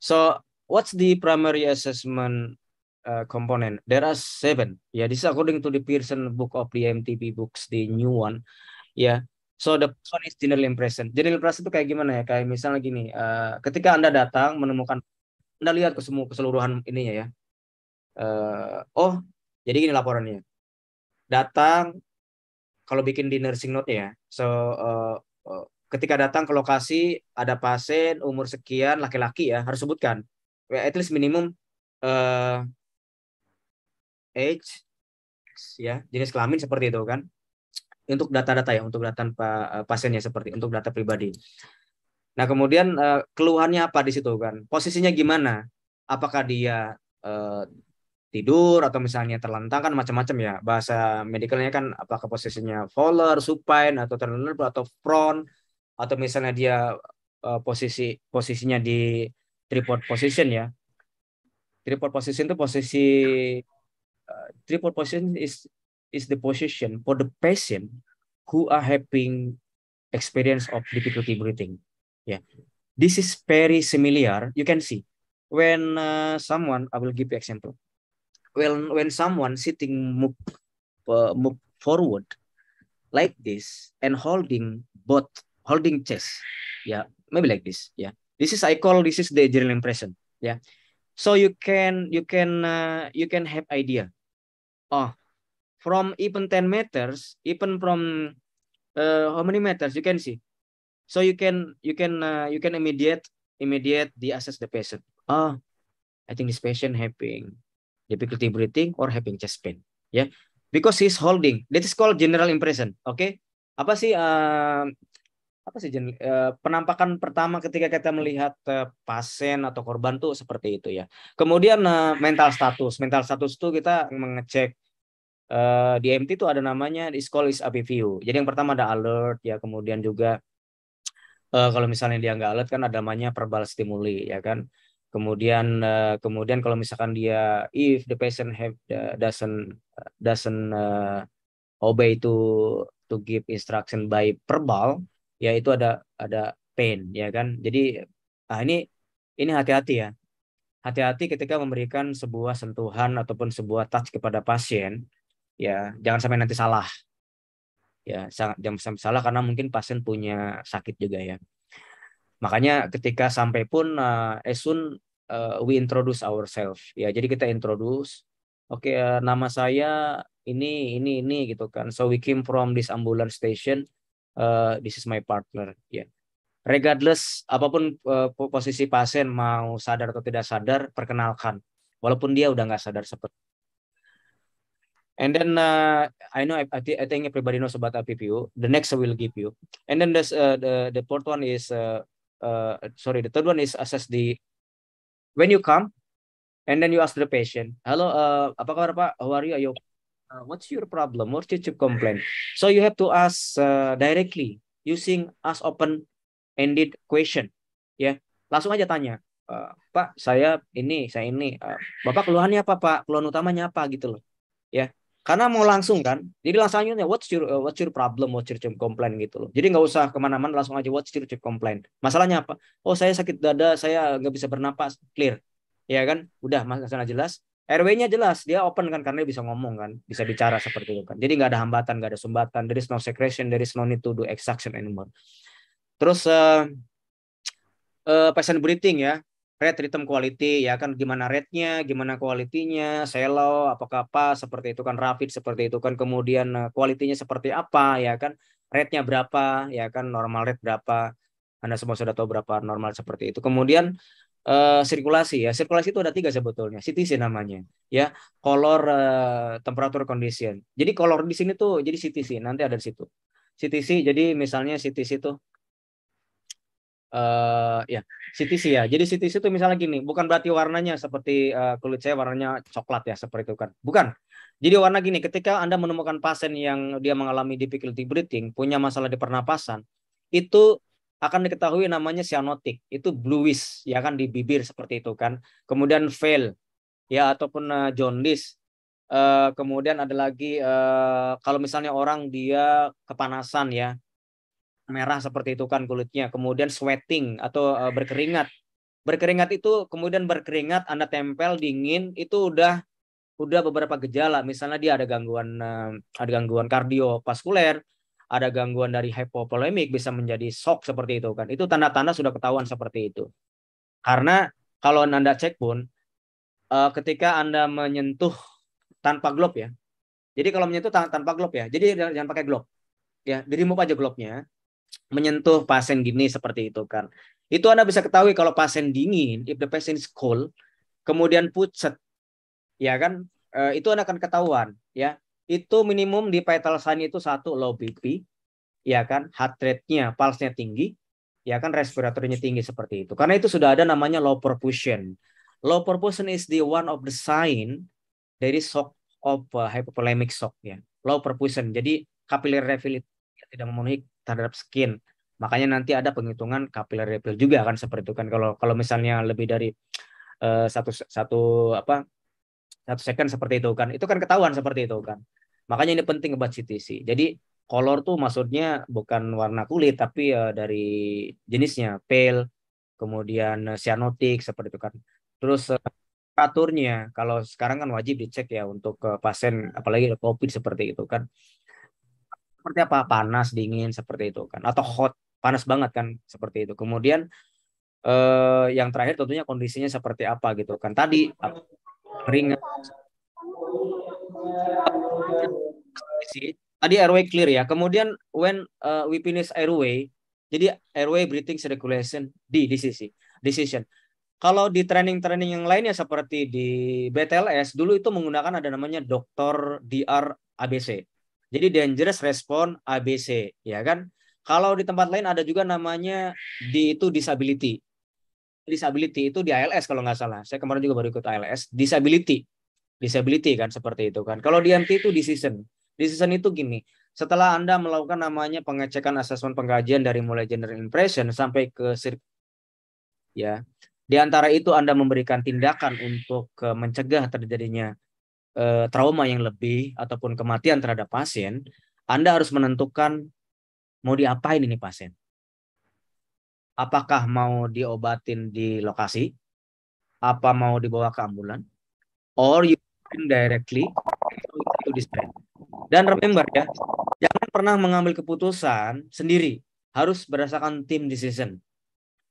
So What's the primary assessment uh, component? There are seven. Yeah, this is according to the Pearson book of the MTP books, the new one. Yeah. So the first one is general impression. General impression itu kayak gimana ya? Kayak misalnya gini, uh, ketika anda datang menemukan, anda lihat kesemua keseluruhan ininya ya. Uh, oh, jadi gini laporannya. Datang, kalau bikin di nursing note ya. So uh, uh, ketika datang ke lokasi ada pasien umur sekian laki-laki ya harus sebutkan at least minimum uh, age ya jenis kelamin seperti itu kan untuk data-data ya untuk data eh, pasiennya seperti untuk data pribadi nah kemudian uh, keluhannya apa di situ kan posisinya gimana apakah dia uh, tidur atau misalnya terlentang kan macam-macam ya bahasa medicalnya kan apakah posisinya fowler, supine atau terlentang atau front atau misalnya dia uh, posisi posisinya di tripod position ya. Tripod position itu posisi uh, tripod position is is the position for the patient who are having experience of difficulty breathing. Yeah, this is very similar. You can see when uh, someone I will give you example. When when someone sitting move, uh, move forward like this and holding both holding chest, yeah, maybe like this, yeah, This is I call this is the general impression. Ya. Yeah. So you can you can uh, you can have idea. Oh, from even 10 meters, even from uh, how many meters you can see. So you can you can uh, you can immediate immediate the assess the patient. Ah, oh, I think this patient having difficulty breathing or having chest pain. Ya, yeah. because he's holding. That is called general impression. Oke, okay? apa sih uh, apa sih Jen, eh, penampakan pertama ketika kita melihat eh, pasien atau korban tuh seperti itu ya. Kemudian eh, mental status, mental status tuh kita mengecek eh, di MT tuh ada namanya di school is APVU. Jadi yang pertama ada alert ya, kemudian juga eh, kalau misalnya dia nggak alert kan ada namanya verbal stimuli ya kan. Kemudian eh, kemudian kalau misalkan dia if the patient have the, eh, doesn't doesn't e, obey to to give instruction by verbal ya itu ada ada pain ya kan jadi ah ini ini hati-hati ya hati-hati ketika memberikan sebuah sentuhan ataupun sebuah touch kepada pasien ya jangan sampai nanti salah ya jangan sampai salah karena mungkin pasien punya sakit juga ya makanya ketika sampai pun uh, ah, as eh, soon uh, we introduce ourselves ya jadi kita introduce oke okay, uh, eh, nama saya ini ini ini gitu kan so we came from this ambulance station uh, this is my partner ya yeah. regardless apapun uh, posisi pasien mau sadar atau tidak sadar perkenalkan walaupun dia udah nggak sadar seperti And then uh, I know I, I, th think everybody knows about APPU. The next I will give you. And then uh, the the fourth one is uh, uh, sorry the third one is assess the when you come and then you ask the patient. Hello, uh, apa kabar Pak? How are you? Ayo uh, what's your problem? what's your complaint? So you have to ask uh, directly using as open-ended question. Ya, yeah. langsung aja tanya. Uh, Pak, saya ini, saya ini. Uh, Bapak keluhannya apa, Pak? Keluhan utamanya apa gitu loh. Ya, yeah. karena mau langsung kan. Jadi langsung aja what's your uh, what's your problem? What's your complaint gitu loh. Jadi nggak usah kemana-mana, langsung aja what's your complaint. Masalahnya apa? Oh, saya sakit dada, saya nggak bisa bernapas. Clear. Ya kan? Udah, masalah jelas RW-nya jelas dia open kan karena dia bisa ngomong kan, bisa bicara seperti itu kan. Jadi nggak ada hambatan, nggak ada sumbatan. There is no secretion, there is no need to do extraction anymore. Terus uh, eh, uh, eh, patient breathing ya, rate rhythm quality ya kan gimana rate-nya, gimana kualitinya, selo apakah apa seperti itu kan rapid seperti itu kan kemudian kualitinya eh, uh, seperti apa ya kan rate-nya berapa ya kan normal rate berapa Anda semua sudah tahu berapa normal seperti itu. Kemudian uh, sirkulasi ya. Sirkulasi itu ada tiga sebetulnya. CTC namanya ya. Color uh, temperature condition. Jadi color di sini tuh jadi CTC. Nanti ada di situ. CTC jadi misalnya CTC itu uh, eh, ya CTC ya. Jadi CTC itu misalnya gini, bukan berarti warnanya seperti uh, kulit saya warnanya coklat ya seperti itu kan. Bukan. Jadi warna gini, ketika Anda menemukan pasien yang dia mengalami difficulty breathing, punya masalah di pernapasan, itu akan diketahui namanya cyanotic itu bluish ya kan di bibir seperti itu kan kemudian veil ya ataupun uh, jaundice uh, kemudian ada lagi uh, kalau misalnya orang dia kepanasan ya merah seperti itu kan kulitnya kemudian sweating atau uh, berkeringat berkeringat itu kemudian berkeringat anda tempel dingin itu udah udah beberapa gejala misalnya dia ada gangguan uh, ada gangguan kardiovaskuler ada gangguan dari hipopolemik bisa menjadi shock seperti itu kan. Itu tanda-tanda sudah ketahuan seperti itu. Karena kalau Anda cek pun eh, ketika Anda menyentuh tanpa glove ya. Jadi kalau menyentuh tanpa glove ya. Jadi jangan pakai glove Ya, Jadi mau aja globnya. Menyentuh pasien gini seperti itu kan. Itu Anda bisa ketahui kalau pasien dingin, if the patient is cold, kemudian pucat, ya kan? Eh, itu Anda akan ketahuan, ya. Itu minimum di vital sign itu satu low BP, ya kan? Heart rate-nya, pulse-nya tinggi, ya kan? Respiratornya tinggi seperti itu. Karena itu sudah ada namanya low perfusion. Low perfusion is the one of the sign dari shock of uh, hypovolemic shock ya. Low perfusion. Jadi kapiler refill tidak memenuhi terhadap skin. Makanya nanti ada penghitungan kapiler refill juga kan seperti itu kan kalau kalau misalnya lebih dari uh, satu satu apa satu second seperti itu kan itu kan ketahuan seperti itu kan Makanya ini penting buat CTC. Jadi color tuh maksudnya bukan warna kulit tapi uh, dari jenisnya pale, kemudian eh, cyanotic seperti itu kan. Terus uh, eh, aturnya kalau sekarang kan wajib dicek ya untuk uh, pasien apalagi covid seperti itu kan. Seperti apa? Panas, dingin seperti itu kan atau hot, panas banget kan seperti itu. Kemudian eh, yang terakhir tentunya kondisinya seperti apa gitu kan tadi ringan Tadi airway clear ya. Kemudian when uh, we finish airway, jadi airway breathing circulation di decision. decision. Kalau di training-training yang lainnya seperti di BTLS dulu itu menggunakan ada namanya Dr. DR ABC. Jadi dangerous response ABC, ya kan? Kalau di tempat lain ada juga namanya di itu disability. Disability itu di ALS kalau nggak salah. Saya kemarin juga baru ikut ALS. Disability disability kan seperti itu kan. Kalau DMT itu di season, di season itu gini, setelah Anda melakukan namanya pengecekan asesmen pengkajian dari mulai general impression sampai ke ya. Di antara itu Anda memberikan tindakan untuk e, mencegah terjadinya eh, trauma yang lebih ataupun kematian terhadap pasien, Anda harus menentukan mau diapain ini pasien. Apakah mau diobatin di lokasi? Apa mau dibawa ke ambulan? Or you Directly to this Dan remember ya, jangan pernah mengambil keputusan sendiri. Harus berdasarkan tim decision.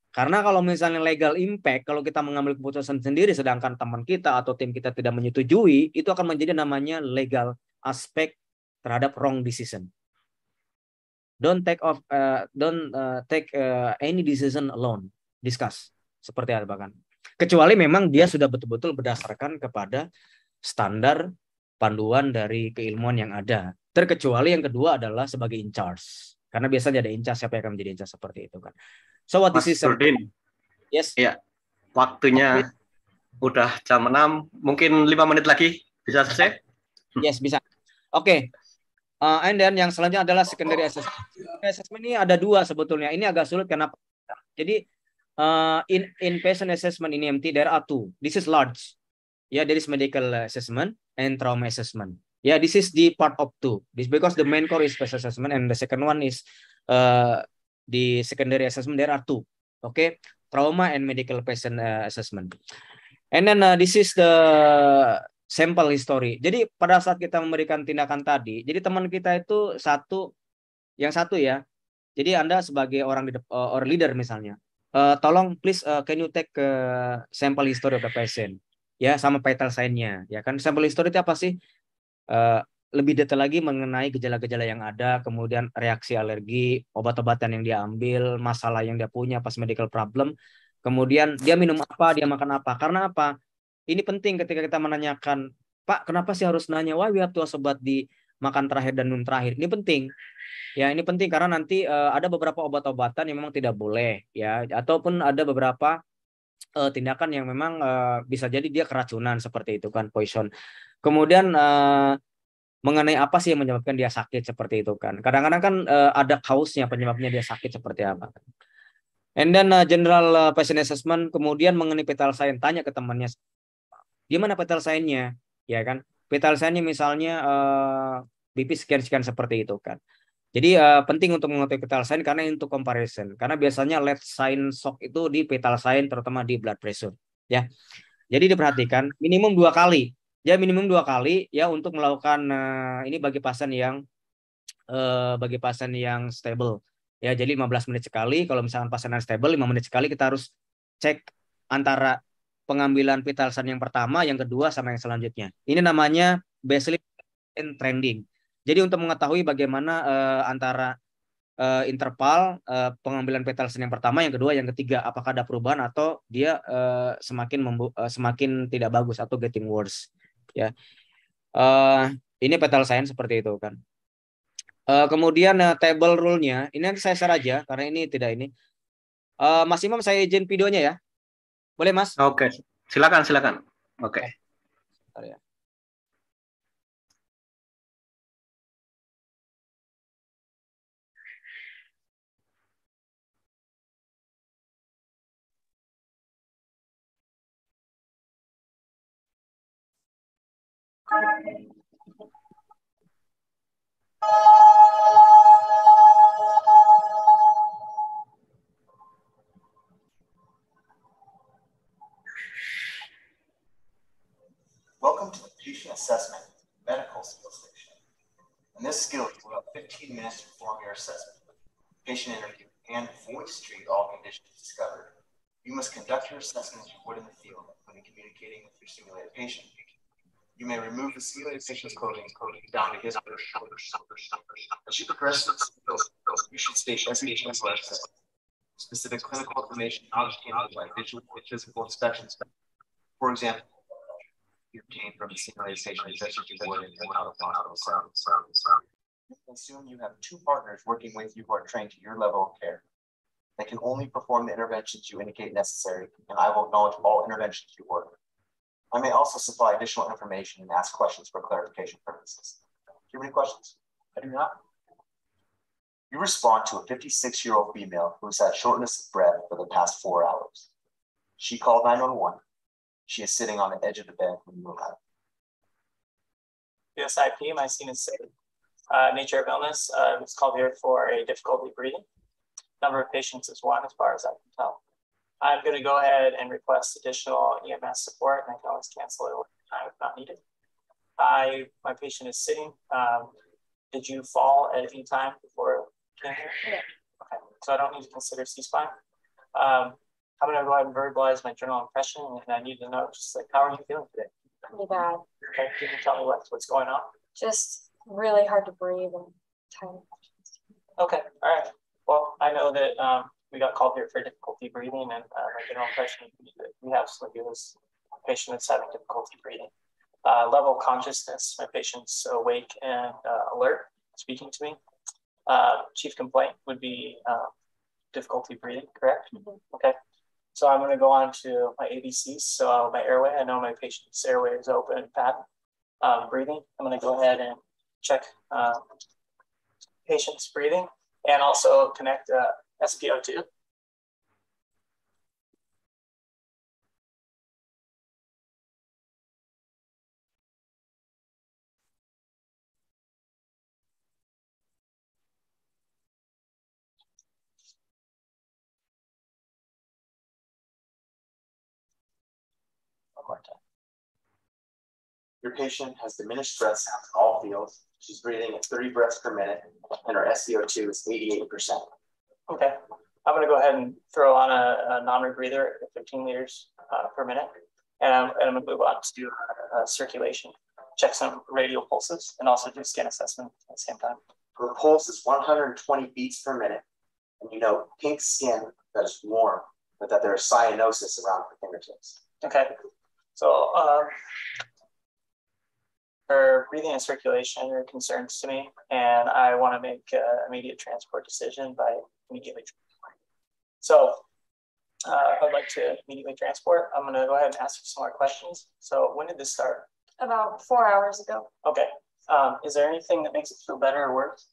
Karena kalau misalnya legal impact, kalau kita mengambil keputusan sendiri sedangkan teman kita atau tim kita tidak menyetujui, itu akan menjadi namanya legal aspect terhadap wrong decision. Don't take off, uh, don't uh, take uh, any decision alone. Discuss seperti apa kan? Kecuali memang dia sudah betul-betul berdasarkan kepada standar panduan dari keilmuan yang ada. Terkecuali yang kedua adalah sebagai in charge. Karena biasanya ada in charge siapa
yang akan menjadi in charge seperti itu kan. So what Mas this is Rudin. Yes. Iya. Waktunya okay. udah jam 6, mungkin 5 menit lagi bisa selesai? Yes, bisa.
Oke. Okay. Uh, and then yang selanjutnya adalah secondary assessment. Assessment ini ada dua sebetulnya. Ini agak sulit kenapa? Jadi uh, in in patient assessment ini e MT there are two. This is large. Yeah, there is medical assessment and trauma assessment. Yeah, this is the part of two. This because the main core is first assessment and the second one is uh, the secondary assessment. There are two. Okay, trauma and medical patient uh, assessment. And then uh, this is the sample history. Jadi pada saat kita memberikan tindakan tadi, jadi teman kita itu satu yang satu ya. Jadi Anda sebagai orang di uh, or leader misalnya, uh, tolong please uh, can you take uh, sample history of the patient ya sama vital sign ya kan sampel histori itu apa sih uh, lebih detail lagi mengenai gejala-gejala yang ada kemudian reaksi alergi obat-obatan yang dia ambil masalah yang dia punya pas medical problem kemudian dia minum apa dia makan apa karena apa ini penting ketika kita menanyakan pak kenapa sih harus nanya why we have to di makan terakhir dan minum terakhir ini penting ya ini penting karena nanti uh, ada beberapa obat-obatan yang memang tidak boleh ya ataupun ada beberapa uh, tindakan yang memang uh, bisa jadi dia keracunan seperti itu kan poison. Kemudian uh, mengenai apa sih yang menyebabkan dia sakit seperti itu kan. Kadang-kadang kan uh, ada kausnya penyebabnya dia sakit seperti apa. Kan? And then uh, general patient assessment kemudian mengenai petal sign tanya ke temannya gimana petal sign-nya ya kan. Petal sign-nya misalnya uh, BP sekian-sekian seperti itu kan. Jadi uh, penting untuk mengetahui petal sign karena untuk comparison. Karena biasanya lead sign shock itu di petal sign terutama di blood pressure, ya. Jadi diperhatikan minimum dua kali, ya minimum dua kali ya untuk melakukan uh, ini bagi pasien yang uh, bagi pasien yang stable, ya. Jadi 15 menit sekali. Kalau misalkan pasien yang stable 5 menit sekali kita harus cek antara pengambilan petal sign yang pertama, yang kedua sama yang selanjutnya. Ini namanya baseline and trending jadi untuk mengetahui bagaimana uh, antara uh, interval uh, pengambilan petal sen yang pertama, yang kedua, yang ketiga, apakah ada perubahan atau dia uh, semakin uh, semakin tidak bagus atau getting worse, ya. Uh, ini petal sen seperti itu kan. Uh, kemudian uh, table rule-nya, ini saya share aja karena ini tidak ini. Uh, Mas Imam saya izin videonya ya. Boleh Mas? Oke, okay.
silakan silakan. Oke. Okay.
Welcome to the patient assessment, medical skills Station. In this skill, you will have 15 minutes to perform your assessment, patient interview, and voice treat all conditions discovered. You must conduct your assessment as you would in the field, including communicating with your simulated patient, you may remove the ceiling patient's clothing down to his or her As you progress the you should state specific clinical information not obtained by visual and physical inspections. For example, you obtained from the simulated station Assume you have two partners working with you who are trained to your level of care. They can only perform the interventions you indicate necessary, and I will acknowledge all interventions you order. I may also supply additional information and ask questions for clarification purposes. Do you have any questions? I do not. You respond to a 56 year old female who has had shortness of breath for the past four hours. She called 911. She is sitting on the edge of the bed when you arrive. USIP, my scene is safe. Uh, nature of illness, uh, was called here for a difficulty breathing. Number of patients is one, as far as I can tell. I'm going to go ahead and request additional EMS support, and I can always cancel it time if not needed. I, my patient is sitting. Um, did you fall at any time before came here? Yeah. Okay, so I don't need to consider C-spine. Um, I'm going to go ahead and verbalize my general impression, and I need to know just like how are you feeling today? Pretty bad. Okay, can you tell me what, what's going on? Just really hard to breathe and tired. Okay, all right. Well, I know that um, we got called here for difficulty breathing, and uh, my general impression we have SLIMBU is patient is having difficulty breathing. Uh, level of consciousness, my patient's awake and uh, alert, speaking to me. Uh, chief complaint would be uh, difficulty breathing, correct? Mm-hmm. Okay. So I'm going to go on to my ABCs. So my airway, I know my patient's airway is open and patent. Um, breathing, I'm going to go ahead and check uh, patient's breathing and also connect uh, SpO2. Your patient has diminished breath sounds all fields. She's breathing at 30 breaths per minute, and her SpO2 is 88%. Okay. I'm going to go ahead and throw on a, a non-rebreather at 15 liters uh, per minute. And I'm, and I'm, going to move on to uh, circulation, check some radial pulses, and also do skin assessment at the same time. Her pulse is 120 beats per minute. And you know, pink skin that is warm, but that there is cyanosis around her fingertips. Okay. So um, her breathing and circulation are concerns to me, and I want to make an immediate transport decision by we a So uh, I'd like to immediately transport. I'm going to go ahead and ask some more questions. So when did this start? About four hours ago. Okay. Um, is there anything that makes it feel better or worse?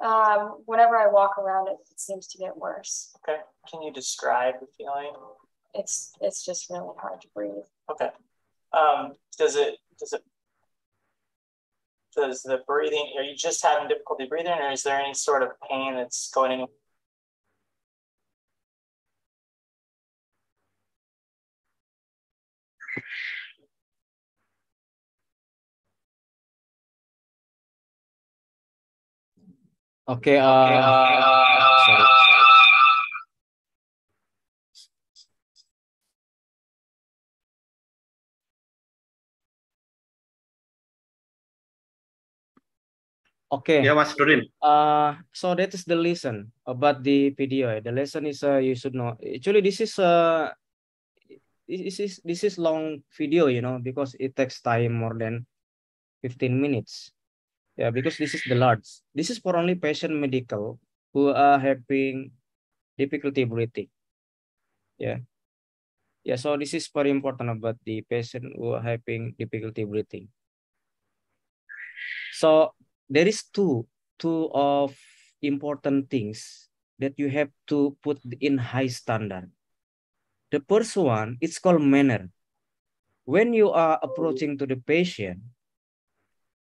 Um, whenever I walk around, it, it seems to get worse. Okay. Can you describe the feeling? It's it's just really hard to breathe. Okay. Um, does it does it does the breathing? Are you just having difficulty breathing, or is there any sort of pain that's going anywhere?
Oke, okay, uh, okay, uh, sorry. Okay. Yeah, Mas Durin. Uh, eh, so that is the lesson about the
video. Eh. The lesson is uh, you should know. Actually, this is uh, this is this is long video, you know, because it takes time more than 15 minutes. Yeah, because this is the large. This is for only patient medical who are having difficulty breathing. Yeah. Yeah, so this is very important about the patient who are having difficulty breathing. So there is two, two of important things that you have to put in high standard. The first one, it's called manner. When you are approaching to the patient,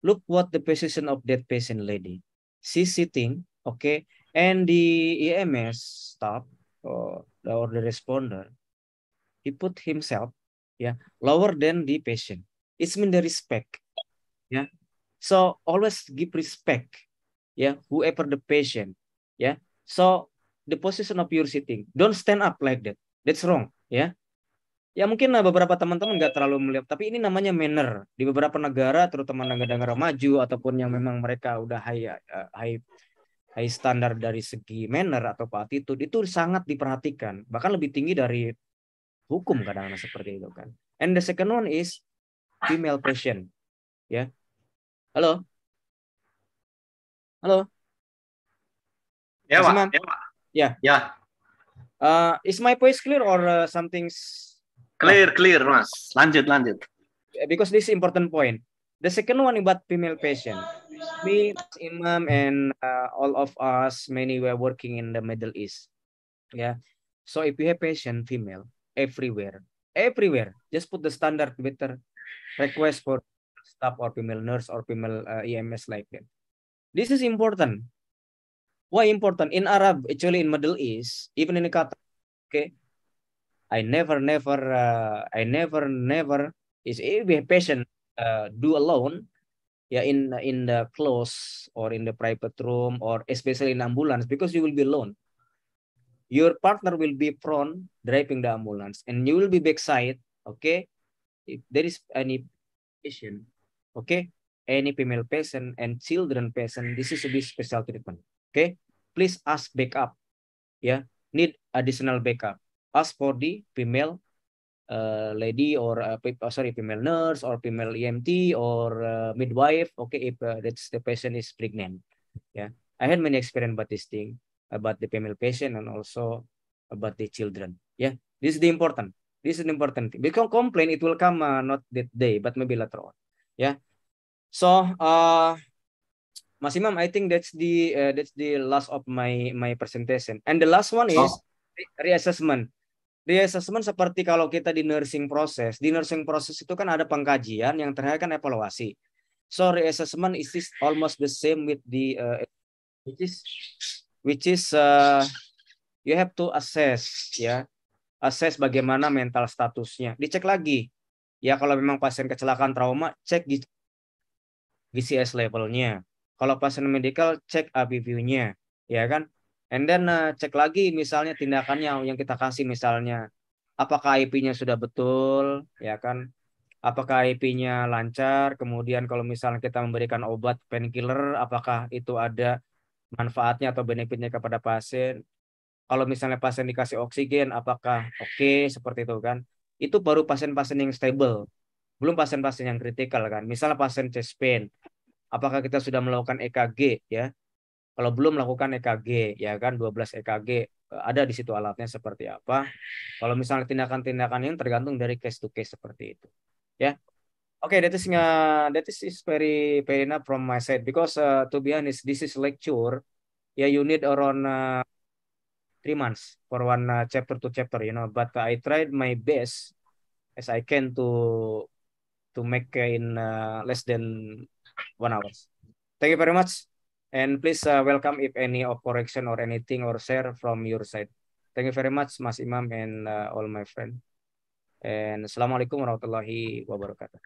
Look what the position of that patient lady. She's sitting, okay, and the EMS staff or, uh, or the responder, he put himself, yeah, lower than the patient. It's mean the respect, yeah. So always give respect, yeah, whoever the patient, yeah. So the position of your sitting, don't stand up like that. That's wrong, yeah ya mungkin lah eh, beberapa teman-teman nggak terlalu melihat tapi ini namanya manner di beberapa negara terutama negara-negara maju ataupun yang memang mereka udah high eh, high high standar dari segi manner atau attitude itu sangat diperhatikan bahkan lebih tinggi dari hukum kadang-kadang seperti itu kan and the second one is female patient ya yeah. halo halo
ya pak ya,
ya ya eh, is my voice clear or uh, something's Clear, clear, Mas. Lanjut, lanjut. Because this important point. The second one about female patient. Me, Imam, and uh, all of us, many were working in the Middle East. Yeah. So if you have patient, female, everywhere, everywhere, just put the standard better request for staff or female nurse or female uh, EMS like that. This is important. Why important? In Arab, actually in Middle East, even in Qatar, okay, I never, never, uh, I never, never is every eh, patient uh, do alone. Yeah, in in the close or in the private room or especially in ambulance because you will be alone. Your partner will be prone driving the ambulance and you will be backside. Okay, if there is any patient, okay, any female patient and children patient, this is a special treatment. Okay, please ask backup. Yeah, need additional backup ask for the female uh, lady or uh, oh, sorry female nurse or female EMT or uh, midwife. Okay, if uh, that's the patient is pregnant. Yeah, I had many experience about this thing about the female patient and also about the children. Yeah, this is the important. This is the important thing. Because complain, it will come uh, not that day, but maybe later on. Yeah. So, uh, Mas Imam, I think that's the uh, that's the last of my my presentation. And the last one is oh. reassessment reassessment seperti kalau kita di nursing proses. Di nursing proses itu kan ada pengkajian yang terakhir kan evaluasi. So reassessment is almost the same with the uh, which is which is uh, you have to assess ya. Assess bagaimana mental statusnya. Dicek lagi. Ya kalau memang pasien kecelakaan trauma, cek GCS levelnya. Kalau pasien medical, cek ABV-nya, ya kan? And then uh, cek lagi misalnya tindakannya yang kita kasih misalnya apakah IP-nya sudah betul ya kan? Apakah IP-nya lancar? Kemudian kalau misalnya kita memberikan obat painkiller apakah itu ada manfaatnya atau benefitnya kepada pasien? Kalau misalnya pasien dikasih oksigen apakah oke okay, seperti itu kan? Itu baru pasien-pasien yang stable. Belum pasien-pasien yang kritikal kan. Misalnya pasien chest pain apakah kita sudah melakukan EKG ya kalau belum lakukan EKG, ya kan 12 EKG eh, ada di situ alatnya seperti apa. Kalau misalnya tindakan-tindakan ini tergantung dari case to case seperti itu. Ya. Oke, okay, that is nga, that is, is very very enough from my side because uh, to be honest, this is lecture. Yeah, you need around uh, three months for one uh, chapter to chapter, you know. But uh, I tried my best as I can to to make in uh, less than one hours. Thank you very much. And please uh, welcome if any of correction or anything or share from your side. Thank you very much, Mas Imam and uh, all my friend. And Assalamualaikum warahmatullahi wabarakatuh.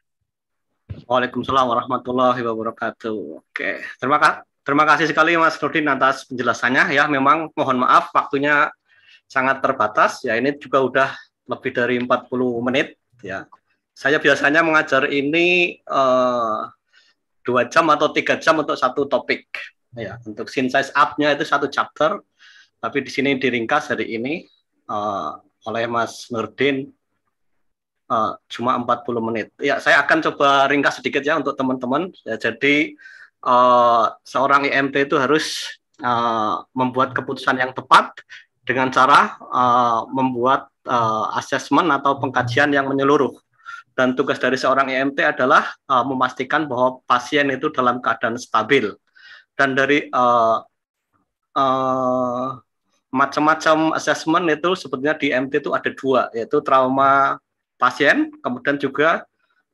Waalaikumsalam warahmatullahi wabarakatuh. Oke, terima kasih. Terima kasih sekali Mas Nurdin atas penjelasannya ya. Memang mohon maaf waktunya sangat terbatas ya. Ini juga udah lebih dari 40 menit ya. Saya biasanya mengajar ini eh, dua uh, jam atau tiga jam untuk satu topik ya untuk size up-nya itu satu chapter tapi di sini diringkas hari ini uh, oleh Mas Nurdin uh, cuma 40 menit. Ya, saya akan coba ringkas sedikit ya untuk teman-teman. Ya, jadi uh, seorang IMT itu harus uh, membuat keputusan yang tepat dengan cara uh, membuat uh, asesmen atau pengkajian yang menyeluruh. Dan tugas dari seorang IMT adalah uh, memastikan bahwa pasien itu dalam keadaan stabil dan dari uh, uh, macam-macam assessment itu sebetulnya di MT itu ada dua yaitu trauma pasien kemudian juga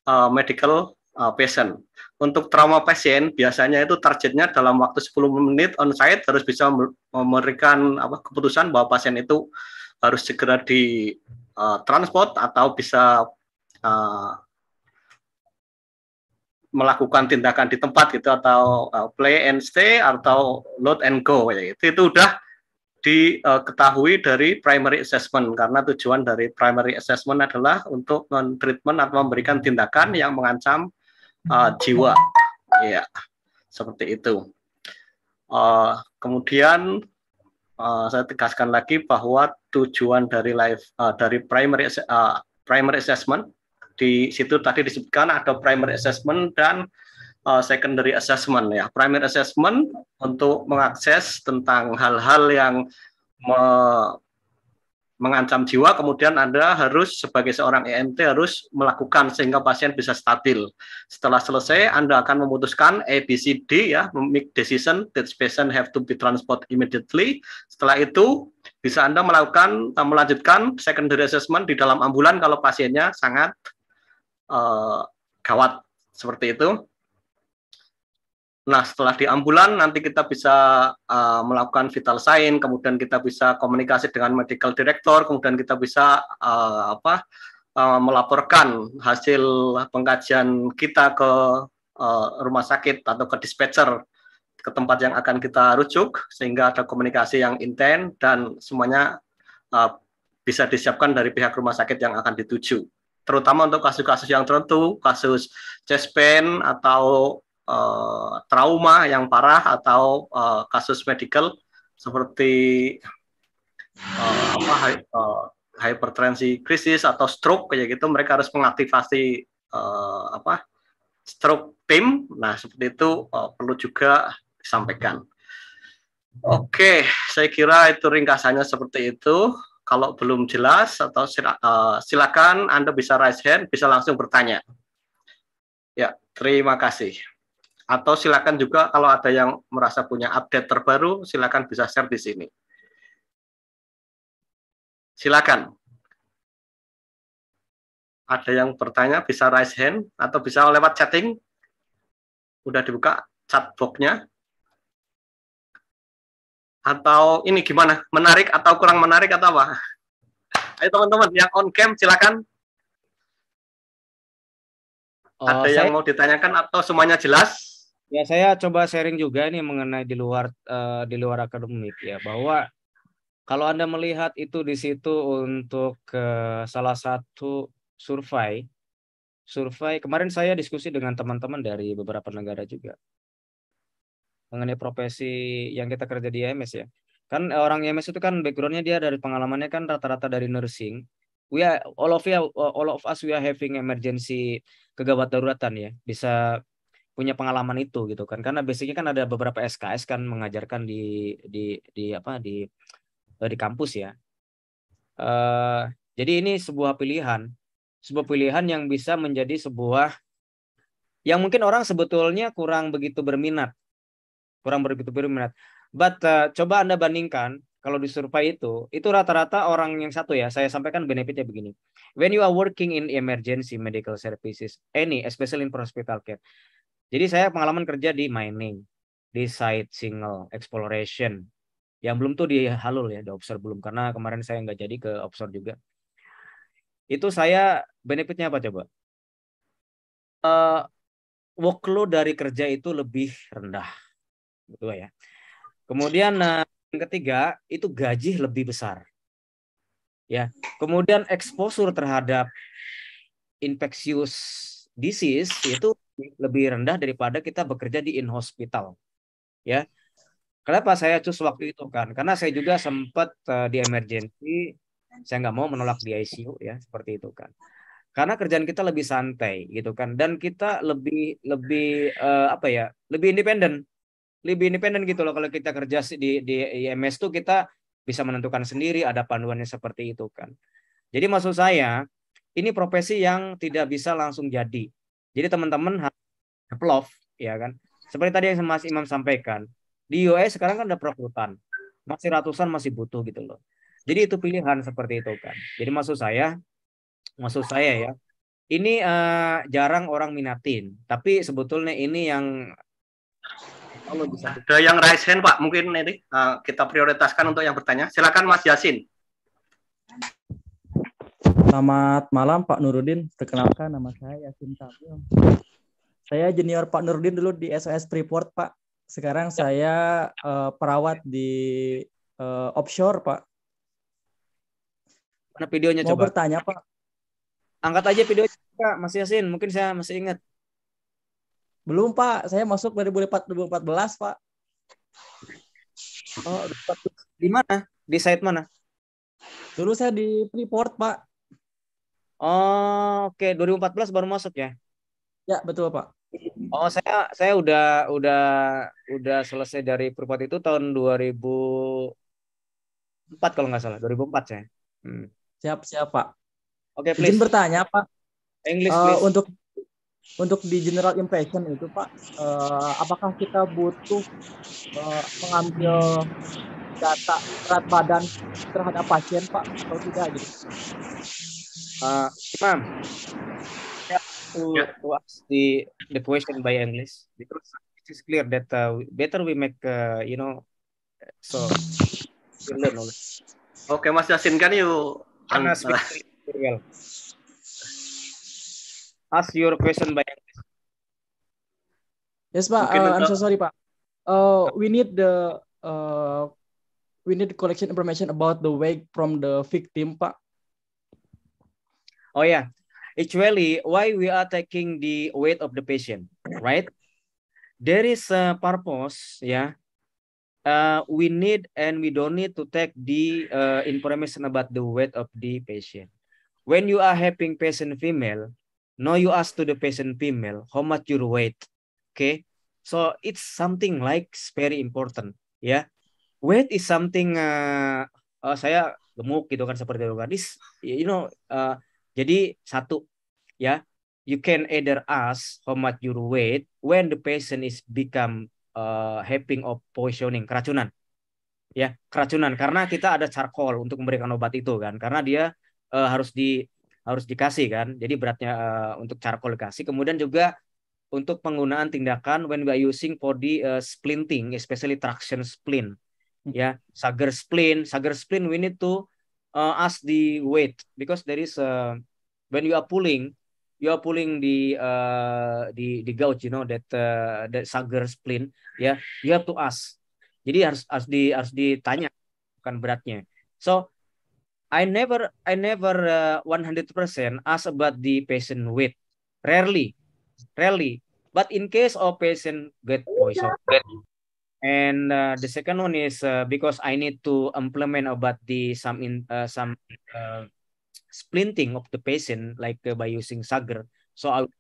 uh, medical uh, patient. Untuk trauma pasien biasanya itu targetnya dalam waktu 10 menit on site harus bisa memberikan apa keputusan bahwa pasien itu harus segera di uh, transport atau bisa uh, melakukan tindakan di tempat gitu atau uh, play and stay atau load and go ya gitu. itu udah diketahui dari primary assessment karena tujuan dari primary assessment adalah untuk men-treatment atau memberikan tindakan yang mengancam uh, jiwa ya seperti itu uh, kemudian uh, saya tegaskan lagi bahwa tujuan dari life uh, dari primary uh, primary assessment di situ tadi disebutkan ada primary assessment dan uh, secondary assessment ya. Primary assessment untuk mengakses tentang hal-hal yang me mengancam jiwa, kemudian Anda harus sebagai seorang EMT harus melakukan sehingga pasien bisa stabil. Setelah selesai, Anda akan memutuskan ABCD ya, make decision that patient have to be transport immediately. Setelah itu, bisa Anda melakukan eh, melanjutkan secondary assessment di dalam ambulan kalau pasiennya sangat uh, gawat seperti itu. Nah, setelah di ambulan nanti kita bisa uh, melakukan vital sign, kemudian kita bisa komunikasi dengan medical director, kemudian kita bisa uh, apa uh, melaporkan hasil pengkajian kita ke uh, rumah sakit atau ke dispatcher ke tempat yang akan kita rujuk sehingga ada komunikasi yang intens dan semuanya uh, bisa disiapkan dari pihak rumah sakit yang akan dituju terutama untuk kasus-kasus yang tertentu, kasus chest pain atau uh, trauma yang parah atau uh, kasus medical seperti uh, apa uh, hipertensi krisis atau stroke kayak gitu mereka harus mengaktifasi uh, apa stroke tim nah seperti itu uh, perlu juga disampaikan oke okay, saya kira itu ringkasannya seperti itu kalau belum jelas atau eh, silakan Anda bisa raise hand, bisa langsung bertanya. Ya, terima kasih. Atau silakan juga kalau ada yang merasa punya update terbaru, silakan bisa share di sini.
Silakan. Ada
yang bertanya bisa raise hand atau bisa lewat chatting. Udah dibuka chat box-nya atau ini gimana? Menarik atau kurang menarik atau apa? Ayo teman-teman yang on cam silakan. Oh, Ada saya... yang mau ditanyakan atau semuanya jelas? Ya saya
coba sharing juga ini mengenai di luar uh, di luar akademik ya bahwa kalau anda melihat itu di situ untuk uh, salah satu survei survei kemarin saya diskusi dengan teman-teman dari beberapa negara juga mengenai profesi yang kita kerja di IMS e ya. Kan eh, orang IMS e itu kan backgroundnya dia dari pengalamannya kan rata-rata dari nursing. We are, all of you, eh, all of us we are having emergency kegawat daruratan ya. Bisa punya pengalaman itu gitu kan karena basicnya kan ada beberapa SKS kan mengajarkan di di di apa di eh, di kampus ya uh, jadi ini sebuah pilihan sebuah pilihan yang bisa menjadi sebuah yang mungkin orang sebetulnya kurang begitu berminat kurang begitu berminat. But uh, coba Anda bandingkan kalau di survei itu, itu rata-rata orang yang satu ya, saya sampaikan benefitnya begini. When you are working in emergency medical services, any, especially in hospital care. Jadi saya pengalaman kerja di mining, di site single exploration, yang belum tuh di halul ya, di observe belum, karena kemarin saya nggak jadi ke observe juga. Itu saya benefitnya apa coba? Uh, workload dari kerja itu lebih rendah kedua gitu ya. Kemudian nah, yang ketiga itu gaji lebih besar. Ya. Kemudian eksposur terhadap infectious disease itu lebih rendah daripada kita bekerja di in hospital. Ya. Kenapa saya cus waktu itu kan? Karena saya juga sempat uh, di emergency, saya nggak mau menolak di ICU ya, seperti itu kan. Karena kerjaan kita lebih santai gitu kan, dan kita lebih lebih uh, apa ya, lebih independen lebih independen gitu loh kalau kita kerja di di IMS tuh kita bisa menentukan sendiri ada panduannya seperti itu kan. Jadi maksud saya ini profesi yang tidak bisa langsung jadi. Jadi teman-teman harus ya kan. Seperti tadi yang Mas Imam sampaikan, di US sekarang kan ada perekrutan. Masih ratusan masih butuh gitu loh. Jadi itu pilihan seperti itu kan. Jadi maksud saya maksud saya ya ini uh, jarang orang minatin, tapi sebetulnya ini yang
Allah bisa. Ada yang raise hand Pak, mungkin ini uh, kita prioritaskan untuk yang bertanya. Silakan Mas Yasin.
Selamat malam Pak Nurudin. Perkenalkan nama saya Yasin Tamil. Saya junior Pak Nurudin dulu di SOS Freeport Pak. Sekarang ya. saya uh, perawat di uh, offshore Pak. Mana videonya Mau coba? bertanya Pak. Angkat aja videonya Pak Mas Yasin. Mungkin saya masih ingat. Belum Pak, saya masuk dari 2014 Pak. Oh, di mana? Di site mana?
Dulu saya di Freeport Pak. Oh, oke. Okay. 2014 baru masuk ya? Ya, betul Pak. Oh, saya saya udah udah udah selesai dari Freeport itu tahun 2004 kalau
nggak salah, 2004 saya. Hmm. Siap, siap Pak. Oke, okay, please. Izin bertanya Pak. English, eh, please. Untuk untuk di general impression itu Pak, uh, apakah kita butuh uh, mengambil data berat badan terhadap pasien Pak atau tidak gitu? Uh, Imam,
yeah, ya. to, ask the the question by English because it is clear that uh, better we make uh, you know so we learn
Oke, Okay, Mas Yasin, kan yuk ask your question by English.
Yes, Pak. Uh, I'm so sorry, Pak. Uh, we need the uh, we need collection information about the wake from the victim, Pak.
Oh yeah, actually, why we are taking the weight of the patient, right? There is a purpose, yeah. Uh, we need and we don't need to take the uh, information about the weight of the patient. When you are having patient female, Now you ask to the patient female how much your weight. Okay. So it's something like very important. Ya. Yeah. Weight is something uh, uh, saya gemuk gitu kan seperti itu kan. This, you know, uh, jadi satu ya. Yeah. You can either ask how much your weight when the patient is become uh, having of poisoning, keracunan. Ya, keracunan karena kita ada charcoal untuk memberikan obat itu kan. Karena dia uh, harus di harus dikasih kan. Jadi beratnya uh, untuk cara dikasih. Kemudian juga untuk penggunaan tindakan when we are using the uh, splinting, especially traction splint, hmm. ya yeah. Sager splint, Sager splint we need to uh, ask the weight because there is uh, when you are pulling, you are pulling the uh, the the gouge, you know that uh, that Sager splint, ya yeah, you have to ask. Jadi harus harus di harus ditanya bukan beratnya. So I never I never uh, 100% ask about the patient weight. Rarely. Rarely. But in case of patient get poisoned And uh, the second one is uh, because I need to implement about the some in uh, some uh, splinting of the patient like uh, by using sugar. So I'll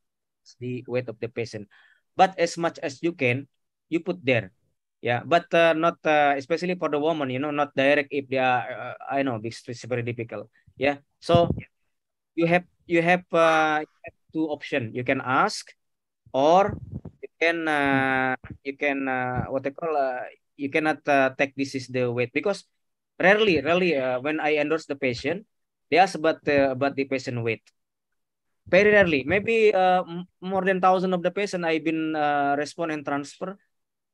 the weight of the patient. But as much as you can, you put there yeah but uh, not uh, especially for the woman you know not direct if they are uh, i know this is very difficult yeah so you have you have, uh, you have two option you can ask or you can uh, you can uh, what they call uh, you cannot uh, take this is the weight because rarely rarely uh, when i endorse the patient they ask about the about the patient weight very rarely maybe uh, more than thousand of the patient i've been uh, respond and transfer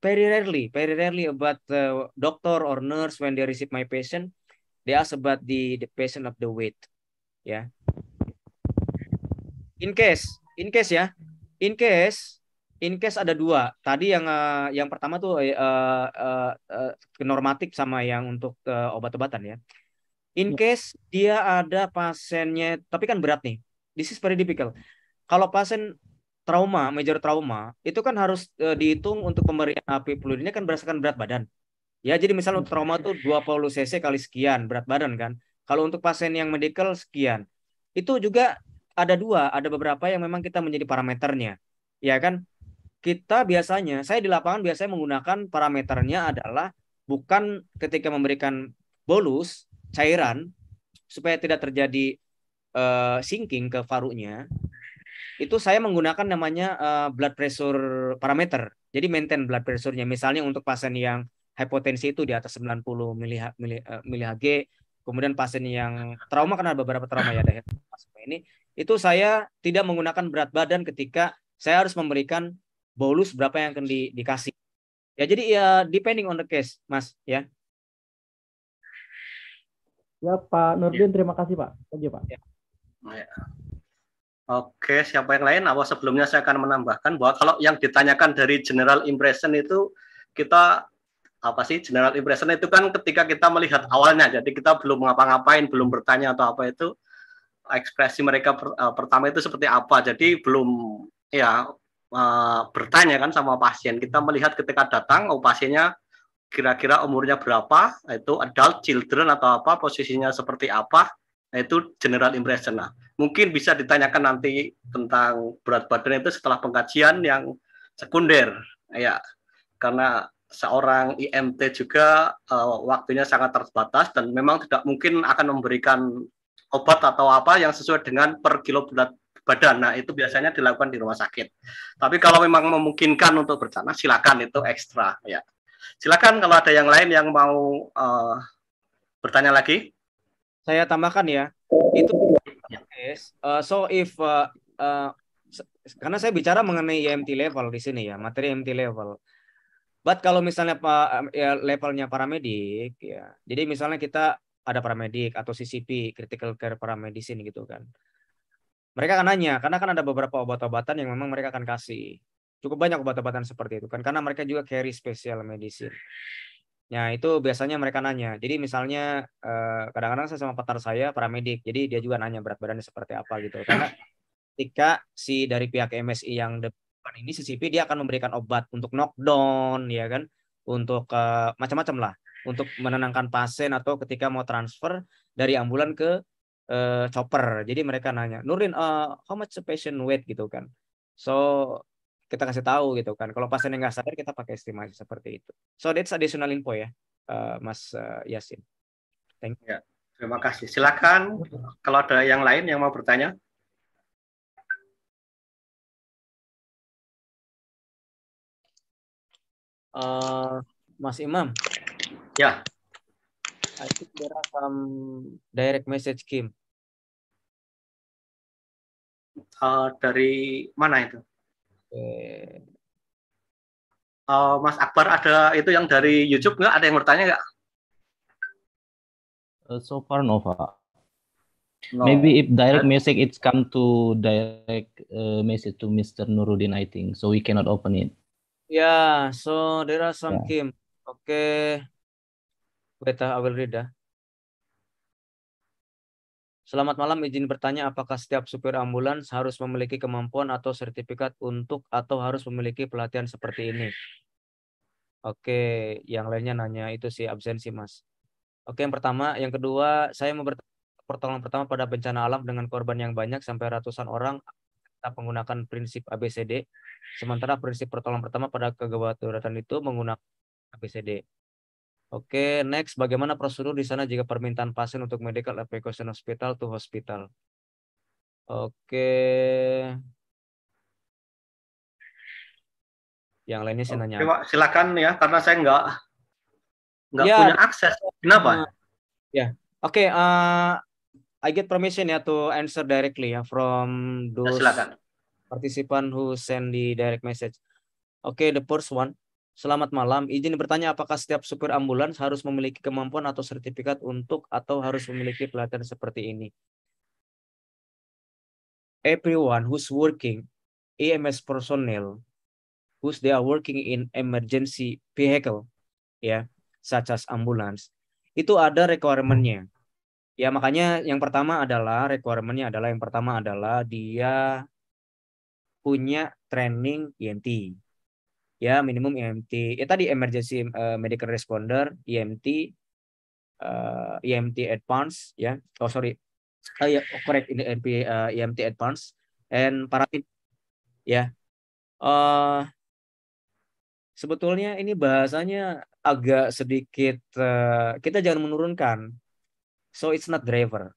very rarely, very rarely about the doctor or nurse when they receive my patient, they ask about the the patient of the weight. Ya. Yeah. In case, in case ya, in case, in case ada dua. Tadi yang uh, yang pertama tuh uh, uh, uh, normatif sama yang untuk uh, obat-obatan ya. In ya. case dia ada pasiennya, tapi kan berat nih. This is very difficult. Kalau pasien trauma, major trauma itu kan harus e, dihitung untuk pemberian api peluru ini kan berdasarkan berat badan. Ya, jadi misalnya untuk trauma itu 20 cc kali sekian berat badan kan. Kalau untuk pasien yang medical sekian. Itu juga ada dua, ada beberapa yang memang kita menjadi parameternya. Ya kan? Kita biasanya, saya di lapangan biasanya menggunakan parameternya adalah bukan ketika memberikan bolus cairan supaya tidak terjadi uh, sinking ke parunya, itu saya menggunakan namanya uh, blood pressure parameter. Jadi maintain blood pressure-nya. Misalnya untuk pasien yang hipotensi itu di atas 90 mili, mili, uh, eh, mili kemudian pasien yang trauma karena beberapa trauma ya pasien ini, itu saya tidak menggunakan berat badan ketika saya harus memberikan bolus berapa yang akan di, dikasih. Ya jadi ya depending on the case, Mas, ya.
Ya Pak Nurdin, ya. terima kasih Pak. Terima kasih, Pak. Ya.
Oh, ya. Oke, siapa yang lain? Awal sebelumnya saya akan menambahkan bahwa kalau yang ditanyakan dari general impression itu kita apa sih general impression itu kan ketika kita melihat awalnya, jadi kita belum ngapa-ngapain, belum bertanya atau apa itu ekspresi mereka per, uh, pertama itu seperti apa. Jadi belum ya uh, bertanya kan sama pasien. Kita melihat ketika datang, oh pasiennya kira-kira umurnya berapa, itu adult, children atau apa, posisinya seperti apa, Nah, itu general impression. Nah, mungkin bisa ditanyakan nanti tentang berat badan itu setelah pengkajian yang sekunder, ya, karena seorang IMT juga uh, waktunya sangat terbatas dan memang tidak mungkin akan memberikan obat atau apa yang sesuai dengan per kilo berat badan. Nah, itu biasanya dilakukan di rumah sakit. Tapi kalau memang memungkinkan untuk bercana, silakan itu ekstra ya. Silakan kalau ada yang lain yang mau uh, bertanya lagi
saya tambahkan ya itu
ya. yes.
uh, so if uh, uh, karena saya bicara mengenai e MT level di sini ya materi e MT level but kalau misalnya pak um, ya, levelnya paramedik ya jadi misalnya kita ada paramedik atau CCP critical care paramedicine gitu kan mereka akan nanya karena kan ada beberapa obat-obatan yang memang mereka akan kasih cukup banyak obat-obatan seperti itu kan karena mereka juga carry special medicine Nah, itu biasanya mereka nanya. Jadi misalnya eh, kadang-kadang saya sama petar saya para medik jadi dia juga nanya berat badannya seperti apa gitu. Karena ketika si dari pihak MSI yang depan ini CCP dia akan memberikan obat untuk knockdown ya kan, untuk uh, macam-macam lah, untuk menenangkan pasien atau ketika mau transfer dari ambulan ke uh, chopper. Jadi mereka nanya, "Nurin, uh, how much the patient weight?" gitu kan. So kita kasih tahu gitu kan. Kalau pasien yang nggak sadar kita pakai estimasi seperti itu. So that's additional info ya, uh, Mas uh, Yasin. Thank you. Ya,
terima kasih. Silakan kalau ada yang lain yang mau bertanya. Uh, Mas Imam. Ya. I think there are some direct message Kim. Uh,
dari mana itu? Okay. Uh, eh, Mas Akbar ada itu yang dari YouTube nggak? Ada yang bertanya nggak?
Eh, so far Nova, No. Maybe if direct message it's come to direct uh, message to Mr. Nuruddin, I think. So we cannot open it.
Yeah, so there are some yeah. Kim. Okay. Wait, I will read. Uh. Selamat malam, izin bertanya apakah setiap supir ambulans harus memiliki kemampuan atau sertifikat untuk atau harus memiliki pelatihan seperti ini? Oke, yang lainnya nanya itu sih absensi, Mas. Oke, yang pertama, yang kedua, saya mau pertolongan pertama pada bencana alam dengan korban yang banyak sampai ratusan orang kita menggunakan prinsip ABCD. Sementara prinsip pertolongan pertama pada kegawat itu menggunakan ABCD. Oke, next bagaimana prosedur di sana jika permintaan pasien untuk medical evacuation hospital to hospital? Oke. Yang lainnya saya oh, nanya. silakan
ya karena saya nggak nggak ya. punya akses. Kenapa? Hmm. ya.
Yeah. Oke, okay, uh, eh, I get permission ya to answer directly ya from ya, those ya, silakan. participant who send the direct message. Oke, okay, the first one. Selamat malam. Izin bertanya apakah setiap supir ambulans harus memiliki kemampuan atau sertifikat untuk atau harus memiliki pelatihan seperti ini? Everyone who's working EMS personnel who's they are working in emergency vehicle ya, yeah, such as ambulance, itu ada requirementnya. Ya makanya yang pertama adalah requirementnya adalah yang pertama adalah dia punya training INT e ya minimum IMT e ya tadi emergency uh, medical responder IMT e uh, eh, IMT e advance ya oh sorry oh ya yeah, oh, correct ini uh, eh, IMT advance and paratin ya yeah. uh, sebetulnya ini bahasanya agak sedikit uh, kita jangan menurunkan so it's not driver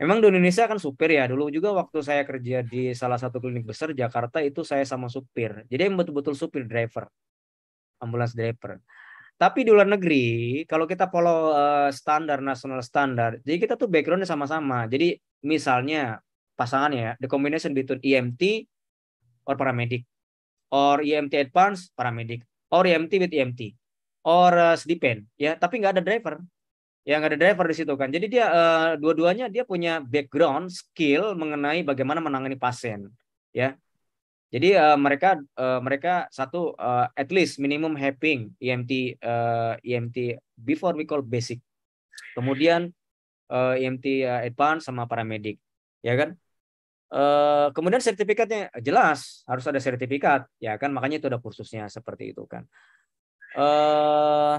Emang di Indonesia kan supir ya. Dulu juga waktu saya kerja di salah satu klinik besar Jakarta itu saya sama supir. Jadi yang betul-betul supir driver, ambulans driver. Tapi di luar negeri, kalau kita follow uh, standar nasional standar, jadi kita tuh backgroundnya sama-sama. Jadi misalnya pasangannya the combination between EMT or paramedic, or EMT advance paramedic, or EMT with EMT, or uh, eh, sedipen. ya. Tapi nggak ada driver yang ada driver di situ kan. Jadi dia uh, dua-duanya dia punya background skill mengenai bagaimana menangani pasien, ya. Jadi uh, mereka uh, mereka satu uh, at least minimum having EMT uh, EMT before we call basic. Kemudian uh, EMT uh, advance sama paramedik, ya kan? Uh, kemudian sertifikatnya jelas harus ada sertifikat, ya kan? Makanya itu ada kursusnya seperti itu kan. Uh,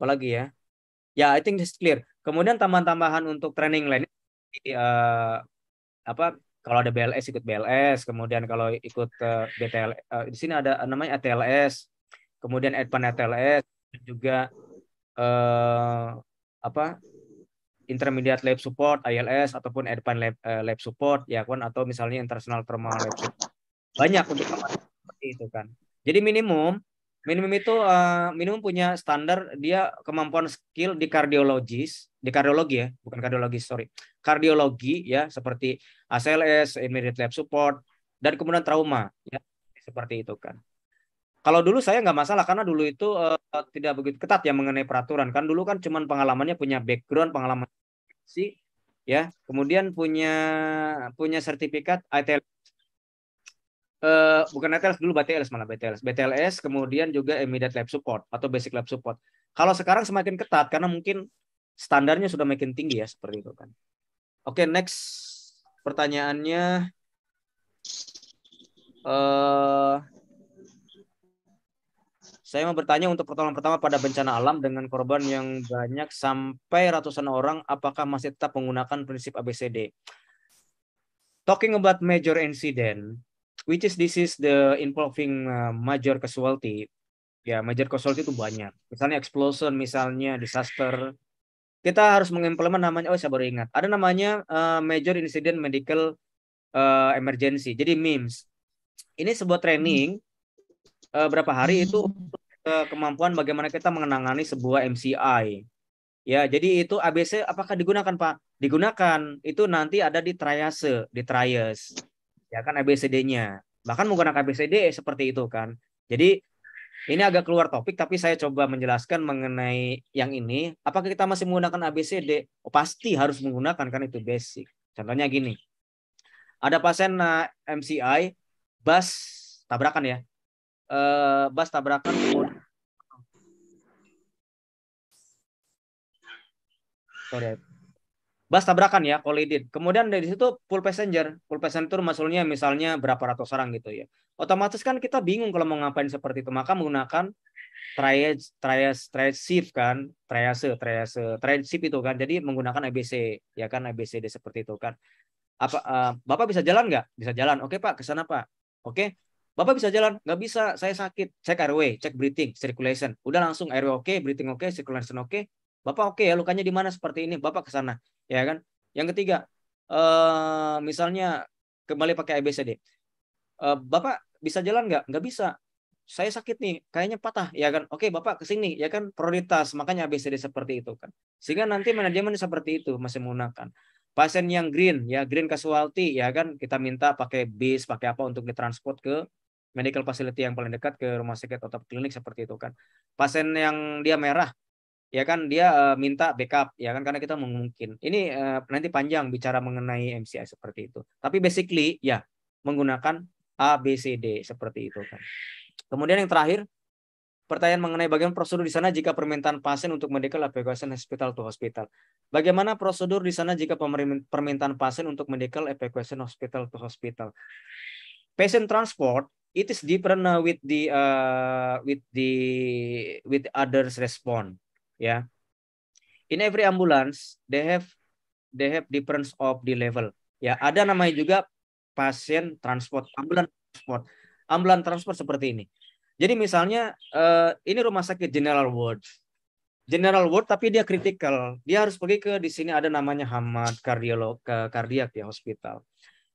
apalagi ya? Ya, yeah, I think this clear. Kemudian tambahan-tambahan untuk training lain uh, eh, apa kalau ada BLS ikut BLS, kemudian kalau ikut uh, eh, BTL uh, eh, di sini ada namanya ATLS, kemudian Advan ATLS juga uh, apa intermediate lab support ILS ataupun Advan lab, uh, lab support ya kan atau misalnya international thermal lab support. Banyak untuk itu kan. Jadi minimum minimum itu uh, minimum punya standar dia kemampuan skill di kardiologis di kardiologi ya bukan kardiologi sorry kardiologi ya seperti ACLS immediate lab support dan kemudian trauma ya seperti itu kan kalau dulu saya nggak masalah karena dulu itu uh, tidak begitu ketat ya mengenai peraturan kan dulu kan cuman pengalamannya punya background pengalaman sih ya kemudian punya punya sertifikat ITL uh, bukan ETLS dulu BTLS malah BTLS. BTLS kemudian juga immediate lab support atau basic lab support. Kalau sekarang semakin ketat karena mungkin standarnya sudah makin tinggi ya seperti itu kan. Oke, okay, next pertanyaannya uh, saya mau bertanya untuk pertolongan pertama pada bencana alam dengan korban yang banyak sampai ratusan orang, apakah masih tetap menggunakan prinsip ABCD? Talking about major incident, which is this is the involving uh, major casualty. Ya, major casualty itu banyak. Misalnya explosion, misalnya disaster. Kita harus mengimplement namanya, oh saya baru ingat. Ada namanya uh, major incident medical uh, emergency. Jadi MIMS. Ini sebuah training uh, berapa hari itu uh, kemampuan bagaimana kita mengenangani sebuah MCI. Ya, jadi itu ABC apakah digunakan Pak? Digunakan. Itu nanti ada di triase, di triase ya kan ABCD-nya. Bahkan menggunakan ABCD seperti itu kan. Jadi ini agak keluar topik tapi saya coba menjelaskan mengenai yang ini. Apakah kita masih menggunakan ABCD? Oh, pasti harus menggunakan kan itu basic. Contohnya gini. Ada pasien eh, MCI bus tabrakan ya. Uh, eh, bus tabrakan Sorry, bus tabrakan ya collided. Kemudian dari situ full passenger, full passenger maksudnya misalnya berapa ratus orang gitu ya. Otomatis kan kita bingung kalau mau ngapain seperti itu, maka menggunakan triage triage triage shift kan, triage triage triage shift itu kan. Jadi menggunakan ABC ya kan ABCD seperti itu kan. Apa uh, Bapak bisa jalan nggak? Bisa jalan. Oke, Pak, ke sana, Pak. Oke. Bapak bisa jalan? Nggak bisa, saya sakit. Cek airway, cek breathing, circulation. Udah langsung airway oke, okay, breathing oke, okay, circulation oke. Okay. Bapak oke okay ya, lukanya di mana seperti ini. Bapak ke sana ya kan? Yang ketiga, uh, misalnya kembali pakai ABCD. Uh, eh, Bapak bisa jalan nggak? Nggak bisa. Saya sakit nih, kayaknya patah, ya kan? Oke, Bapak ke sini, ya kan? Prioritas, makanya ABCD seperti itu kan. Sehingga nanti manajemen seperti itu masih menggunakan. Pasien yang green, ya green casualty, ya kan? Kita minta pakai bis, pakai apa untuk ditransport ke medical facility yang paling dekat ke rumah sakit atau klinik seperti itu kan. Pasien yang dia merah, ya kan dia uh, minta backup ya kan karena kita mungkin ini uh, nanti panjang bicara mengenai MCI seperti itu tapi basically ya menggunakan A B C D seperti itu kan kemudian yang terakhir pertanyaan mengenai bagaimana prosedur di sana jika permintaan pasien untuk medical evacuation hospital to hospital bagaimana prosedur di sana jika permintaan pasien untuk medical evacuation hospital to hospital patient transport it is different uh, with the uh, with the with others respond Ya, In every ambulance, they have they have difference of the level. Ya, ada namanya juga pasien transport, ambulan transport. Ambulan transport seperti ini. Jadi misalnya uh, ini rumah sakit general ward. General ward tapi dia kritikal. Dia harus pergi ke di sini ada namanya Hamad kardiolog ke kardiak ya hospital.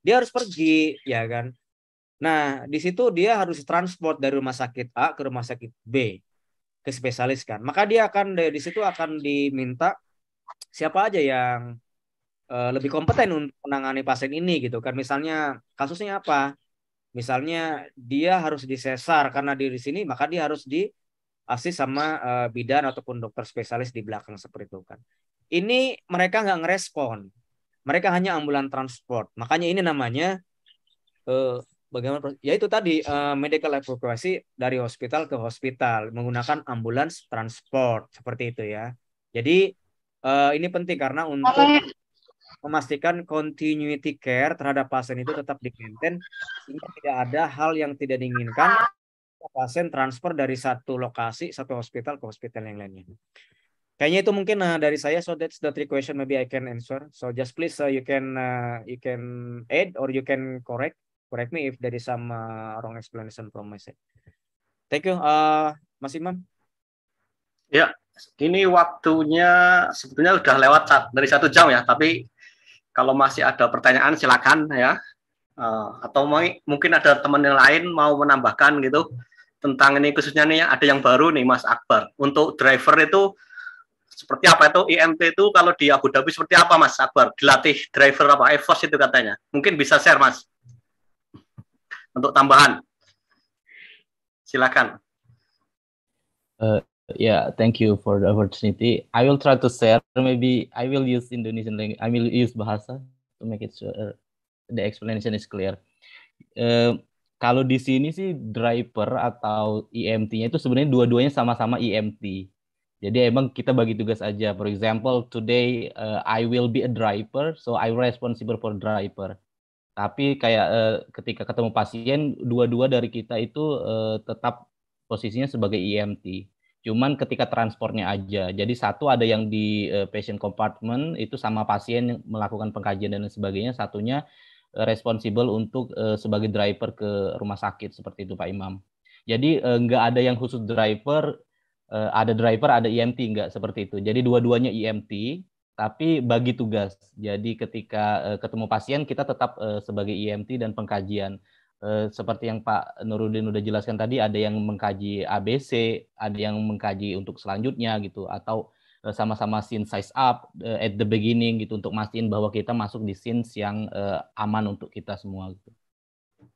Dia harus pergi ya kan. Nah, di situ dia harus transport dari rumah sakit A ke rumah sakit B ke spesialis kan. Maka dia akan dari situ akan diminta siapa aja yang uh, lebih kompeten untuk menangani pasien ini gitu kan. Misalnya kasusnya apa? Misalnya dia harus disesar karena di sini maka dia harus di asis sama uh, bidan ataupun dokter spesialis di belakang seperti itu kan. Ini mereka nggak ngerespon. Mereka hanya ambulan transport. Makanya ini namanya uh, bagaimana ya itu tadi uh, medical evacuation dari hospital ke hospital menggunakan ambulans transport seperti itu ya. Jadi uh, ini penting karena untuk memastikan continuity care terhadap pasien itu tetap di maintain sehingga tidak ada hal yang tidak diinginkan pasien transfer dari satu lokasi satu hospital ke hospital yang lainnya. Kayaknya itu mungkin uh, dari saya. So that's the three question maybe I can answer. So just please uh, you can uh, you can add or you can correct correct me if there is some uh, wrong explanation from my side. Thank you, uh, Mas Imam.
Ya, ini waktunya sebetulnya sudah lewat dari satu jam ya, tapi kalau masih ada pertanyaan silakan ya. Uh, atau mungkin ada teman yang lain mau menambahkan gitu tentang ini khususnya nih ada yang baru nih Mas Akbar. Untuk driver itu seperti apa itu IMT itu kalau di Abu Dhabi seperti apa Mas Akbar? Dilatih driver apa? EVOS itu katanya. Mungkin bisa share Mas untuk tambahan. Silakan.
Uh, yeah, thank you for the opportunity. I will try to share. Maybe I will use Indonesian language. I will use bahasa to make it sure uh, the explanation is clear. Uh, kalau di sini sih driver atau EMT-nya itu sebenarnya dua-duanya sama-sama EMT. Jadi emang kita bagi tugas aja. For example, today uh, I will be a driver, so I responsible for driver tapi kayak eh, ketika ketemu pasien dua-dua dari kita itu eh, tetap posisinya sebagai EMT cuman ketika transportnya aja jadi satu ada yang di eh, patient compartment itu sama pasien melakukan pengkajian dan sebagainya satunya eh, responsibel untuk eh, sebagai driver ke rumah sakit seperti itu Pak Imam jadi eh, nggak ada yang khusus driver eh, ada driver ada EMT nggak seperti itu jadi dua-duanya EMT tapi bagi tugas. Jadi ketika uh, ketemu pasien kita tetap uh, sebagai IMT e dan pengkajian. Uh, seperti yang Pak Nurudin udah jelaskan tadi, ada yang mengkaji ABC, ada yang mengkaji untuk selanjutnya gitu, atau sama-sama scene size up at the beginning gitu untuk mastiin bahwa kita masuk di scenes yang aman untuk kita semua gitu.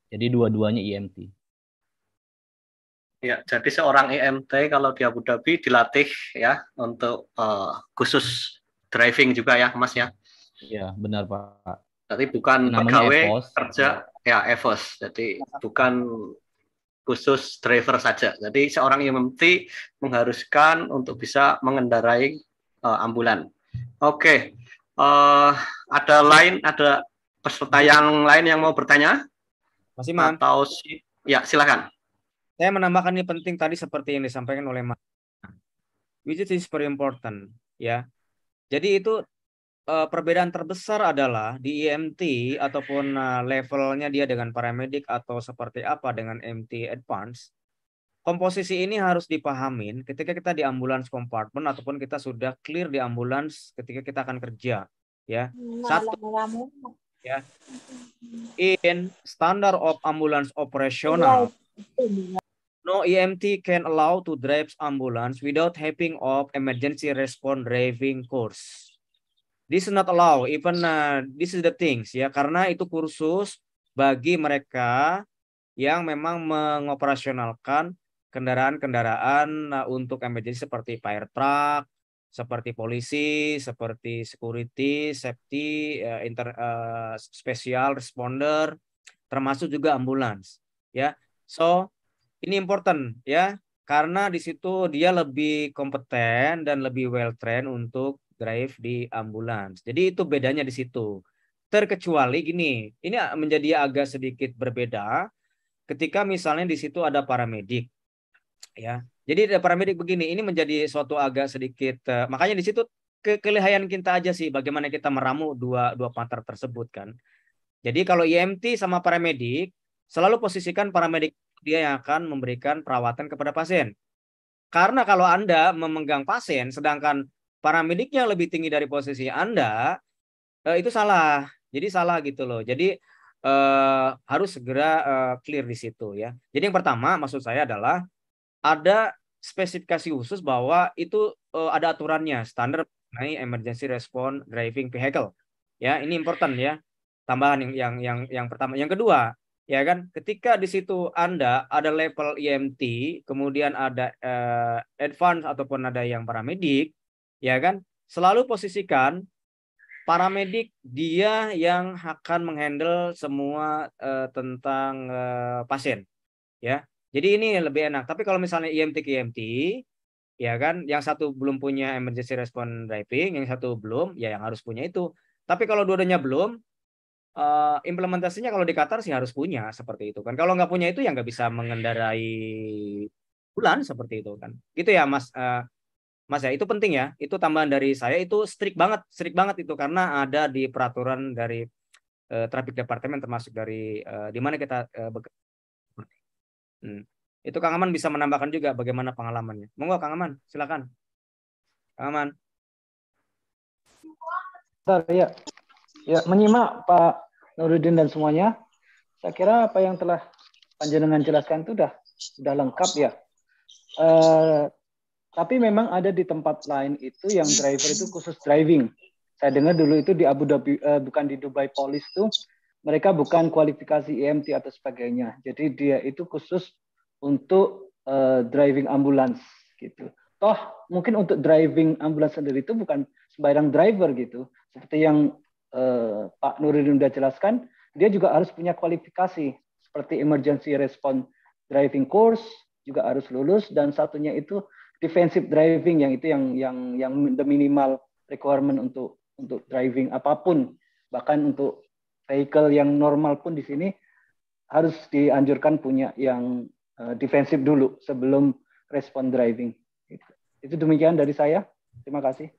Jadi dua-duanya IMT. E
ya, jadi seorang IMT e kalau di Abu Dhabi dilatih ya untuk uh,
khusus
driving juga ya Mas ya. Iya, benar Pak. Tapi bukan Namanya pegawai EVOS. kerja ya EVOS. Jadi bukan khusus driver saja. Jadi seorang yang penting mengharuskan untuk bisa mengendarai uh, ambulan. Oke. Okay. Uh, eh, ada lain ada peserta yang lain yang mau bertanya? Masih Mas? Atau si ya silakan.
Saya menambahkan ini penting tadi seperti yang disampaikan oleh Mas. Which is very important ya. Jadi itu uh, perbedaan terbesar adalah di EMT ataupun uh, levelnya dia dengan paramedik atau seperti apa dengan e MT advance. Komposisi ini harus dipahamin ketika kita di ambulans kompartemen ataupun kita sudah clear di ambulans ketika kita akan kerja, ya.
Hmm, Satu,
ya.
In standar of ambulance operasional. Iya, No EMT can allow to drive ambulance without having of emergency response driving course. This is not allow. Even uh, this is the things ya karena itu kursus bagi mereka yang memang mengoperasionalkan kendaraan-kendaraan uh, untuk emergency seperti fire truck, seperti polisi, seperti security, safety, uh, inter uh, special responder, termasuk juga ambulans. Ya, so ini important ya, karena di situ dia lebih kompeten dan lebih well trained untuk drive di ambulans. Jadi itu bedanya di situ. Terkecuali gini, ini menjadi agak sedikit berbeda ketika misalnya di situ ada paramedik. Ya. Jadi ada paramedik begini, ini menjadi suatu agak sedikit uh, makanya di situ ke kelihayan kita aja sih bagaimana kita meramu dua dua pater tersebut kan. Jadi kalau IMT e sama paramedik selalu posisikan paramedik dia yang akan memberikan perawatan kepada pasien. Karena kalau Anda memegang pasien, sedangkan paramediknya lebih tinggi dari posisi Anda, eh, itu salah. Jadi salah gitu loh. Jadi eh, harus segera eh, clear di situ ya. Jadi yang pertama maksud saya adalah ada spesifikasi khusus bahwa itu eh, ada aturannya standar mengenai emergency response driving vehicle. Ya, ini important ya. Tambahan yang yang yang yang pertama, yang kedua, ya kan? Ketika di situ Anda ada level IMT, e kemudian ada eh, advance ataupun ada yang paramedik, ya kan? Selalu posisikan paramedik dia yang akan menghandle semua eh, tentang eh, pasien, ya. Jadi ini lebih enak. Tapi kalau misalnya IMT e ke IMT, e ya kan, yang satu belum punya emergency response driving, yang satu belum, ya yang harus punya itu. Tapi kalau dua-duanya belum, uh, implementasinya kalau di Qatar sih harus punya seperti itu kan. Kalau nggak punya itu ya nggak bisa mengendarai bulan seperti itu kan. Gitu ya Mas uh, Mas ya itu penting ya. Itu tambahan dari saya itu strict banget, strict banget itu karena ada di peraturan dari uh, traffic department termasuk dari uh, di mana kita uh, hmm. Itu Kang Aman bisa menambahkan juga bagaimana pengalamannya. Monggo Kang Aman, silakan. Kang Aman. Bentar, ya. Ya, menyimak
Pak Nuruddin dan semuanya. Saya kira apa yang telah panjenengan jelaskan itu sudah sudah lengkap ya. Uh, tapi memang ada di tempat lain itu yang driver itu khusus driving. Saya dengar dulu itu di Abu Dhabi uh, bukan di Dubai Police tuh mereka bukan kualifikasi EMT atau sebagainya. Jadi dia itu khusus untuk uh, driving ambulans gitu. Toh mungkin untuk driving ambulans sendiri itu bukan sembarang driver gitu. Seperti yang Eh, Pak Nurin sudah jelaskan, dia juga harus punya kualifikasi seperti emergency response driving course juga harus lulus dan satunya itu defensive driving yang itu yang yang yang the minimal requirement untuk untuk driving apapun bahkan untuk vehicle yang normal pun di sini harus dianjurkan punya yang eh, defensive defensif dulu sebelum respon driving. itu demikian dari saya. Terima kasih.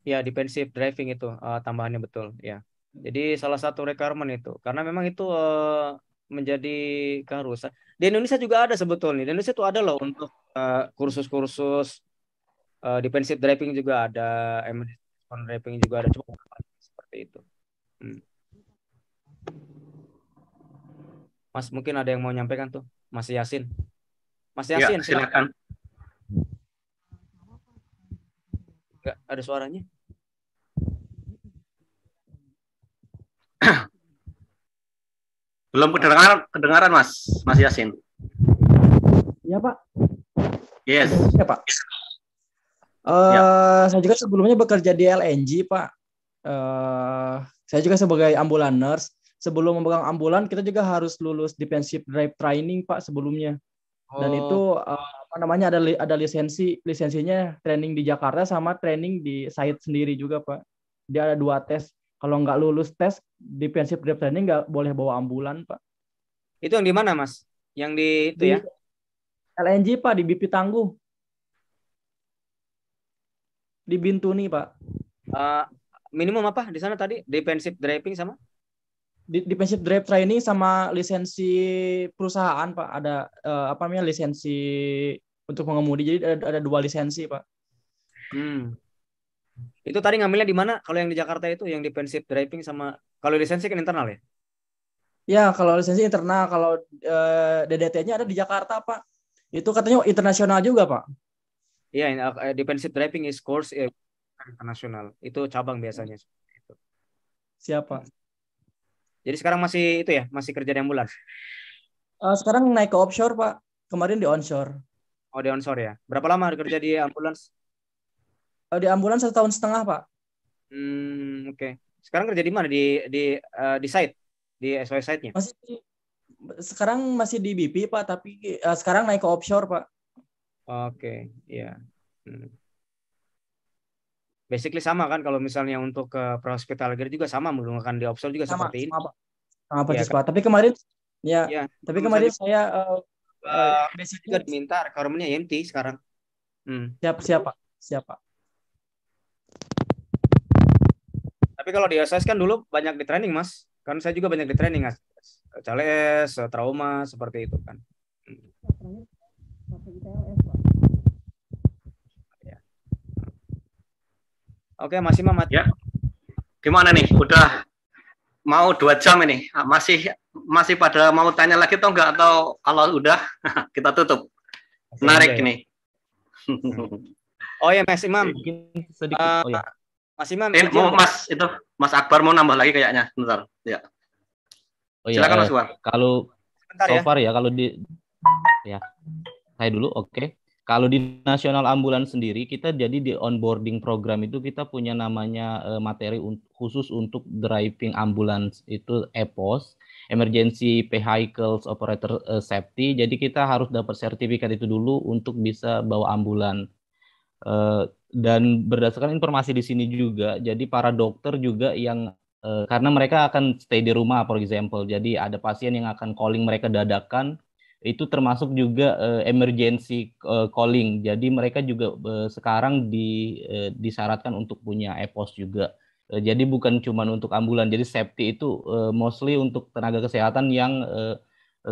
Ya, defensive driving itu uh, tambahannya betul, ya. Jadi salah satu requirement itu karena memang itu uh, menjadi keharusan. Di Indonesia juga ada sebetulnya. Di Indonesia itu ada loh untuk eh, kursus-kursus uh, uh, defensive driving juga ada, emergency driving juga ada, cuma seperti
itu. Hmm.
Mas mungkin ada yang mau nyampaikan tuh, Mas Yasin. Mas ya, Yasin, ya, silakan. silakan. Gak ada suaranya.
Belum kedengaran, kedengaran Mas, Mas Yasin. Iya Pak. Yes. Ya Pak.
Uh, ya. Saya juga sebelumnya bekerja di LNG Pak. Uh, saya juga sebagai ambulan nurse. Sebelum memegang ambulan, kita juga harus lulus defensive drive training Pak sebelumnya dan itu oh. eh, apa namanya ada ada lisensi lisensinya training di Jakarta sama training di site sendiri juga pak dia ada dua tes kalau nggak lulus tes di prinsip drive training nggak boleh bawa ambulan pak itu yang di mana mas
yang di itu di, ya
LNG pak di BP Tangguh di Bintuni pak
uh, minimum apa di sana tadi defensive driving sama
defensive drive training sama lisensi perusahaan pak ada uh, apa namanya lisensi untuk pengemudi jadi ada, ada dua lisensi pak hmm. itu tadi ngambilnya di mana kalau yang di
Jakarta itu yang defensive driving sama kalau lisensi kan internal ya
ya kalau lisensi internal kalau uh, eh, DDT-nya ada di Jakarta pak itu katanya internasional juga pak
ya yeah, uh, defensive driving is course uh, internasional itu cabang biasanya siapa jadi sekarang masih itu ya, masih kerja di ambulans.
Uh, sekarang naik ke offshore, Pak. Kemarin di onshore.
Oh, di onshore ya. Berapa lama kerja di ambulans?
Uh, di ambulans satu tahun setengah, Pak.
Hmm, oke. Okay. Sekarang kerja di mana? Di di uh, di site, di SOS site-nya? Masih
sekarang masih di BP, Pak, tapi uh, sekarang naik ke offshore, Pak.
Oke, okay. iya. Hmm basically sama kan kalau misalnya untuk ke prospek care juga sama menggunakan diopsol juga sama, seperti ini. Sama,
sama iya, persis ya, Tapi kemarin
ya, ya tapi kemarin saya uh, uh, basically juga diminta requirementnya IMT sekarang. Hmm. Siap siapa? Siapa? Tapi kalau di OSS kan dulu banyak di training, Mas. Kan saya juga banyak di training, Mas. Cales, trauma seperti itu kan.
Hmm.
Oke, masih mama. Ya. Gimana nih? Udah mau dua jam ini. Masih masih pada mau tanya lagi atau enggak? Atau kalau udah kita tutup. Menarik ya? ini.
oh ya Mas Imam. Sedikit. Eh, oh iya. Mas Imam. Eh, mau Mas
itu Mas Akbar mau nambah lagi kayaknya. Bentar. Ya. Oh, iya, Silakan iya, Mas eh, Akbar.
Kalau Bentar, ya. so ya. far ya kalau di ya. Saya dulu, oke. Okay. Kalau di Nasional ambulans sendiri kita jadi di onboarding program itu kita punya namanya eh, materi khusus untuk driving ambulans itu EPOS, Emergency Vehicles Operator eh, Safety. Jadi kita harus dapat sertifikat itu dulu untuk bisa bawa ambulans. Eh, dan berdasarkan informasi di sini juga, jadi para dokter juga yang karena mereka akan stay di rumah, for example, jadi ada pasien yang akan calling mereka dadakan itu termasuk juga uh, emergency uh, calling. Jadi mereka juga uh, sekarang di, uh, disyaratkan untuk punya EPOS juga. Uh, jadi bukan cuma untuk ambulan. Jadi safety itu uh, mostly untuk tenaga kesehatan yang uh,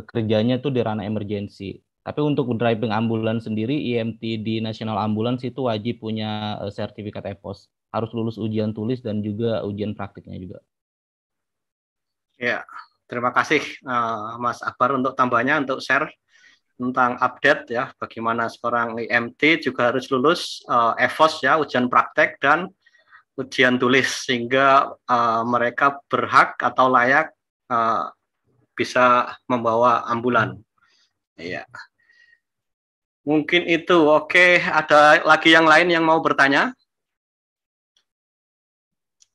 kerjanya tuh di ranah emergency. Tapi untuk driving ambulan sendiri, IMT e di National Ambulance itu wajib punya uh, sertifikat EPOS. Harus lulus ujian tulis dan juga ujian praktiknya juga.
Ya, Terima kasih uh, Mas Akbar untuk tambahnya untuk share tentang update ya bagaimana seorang IMT juga harus lulus uh, eh, EVOS ya ujian praktek dan ujian tulis sehingga uh, mereka berhak atau layak uh, bisa membawa ambulan. Iya. Mungkin itu. Oke, ada lagi yang lain yang mau bertanya?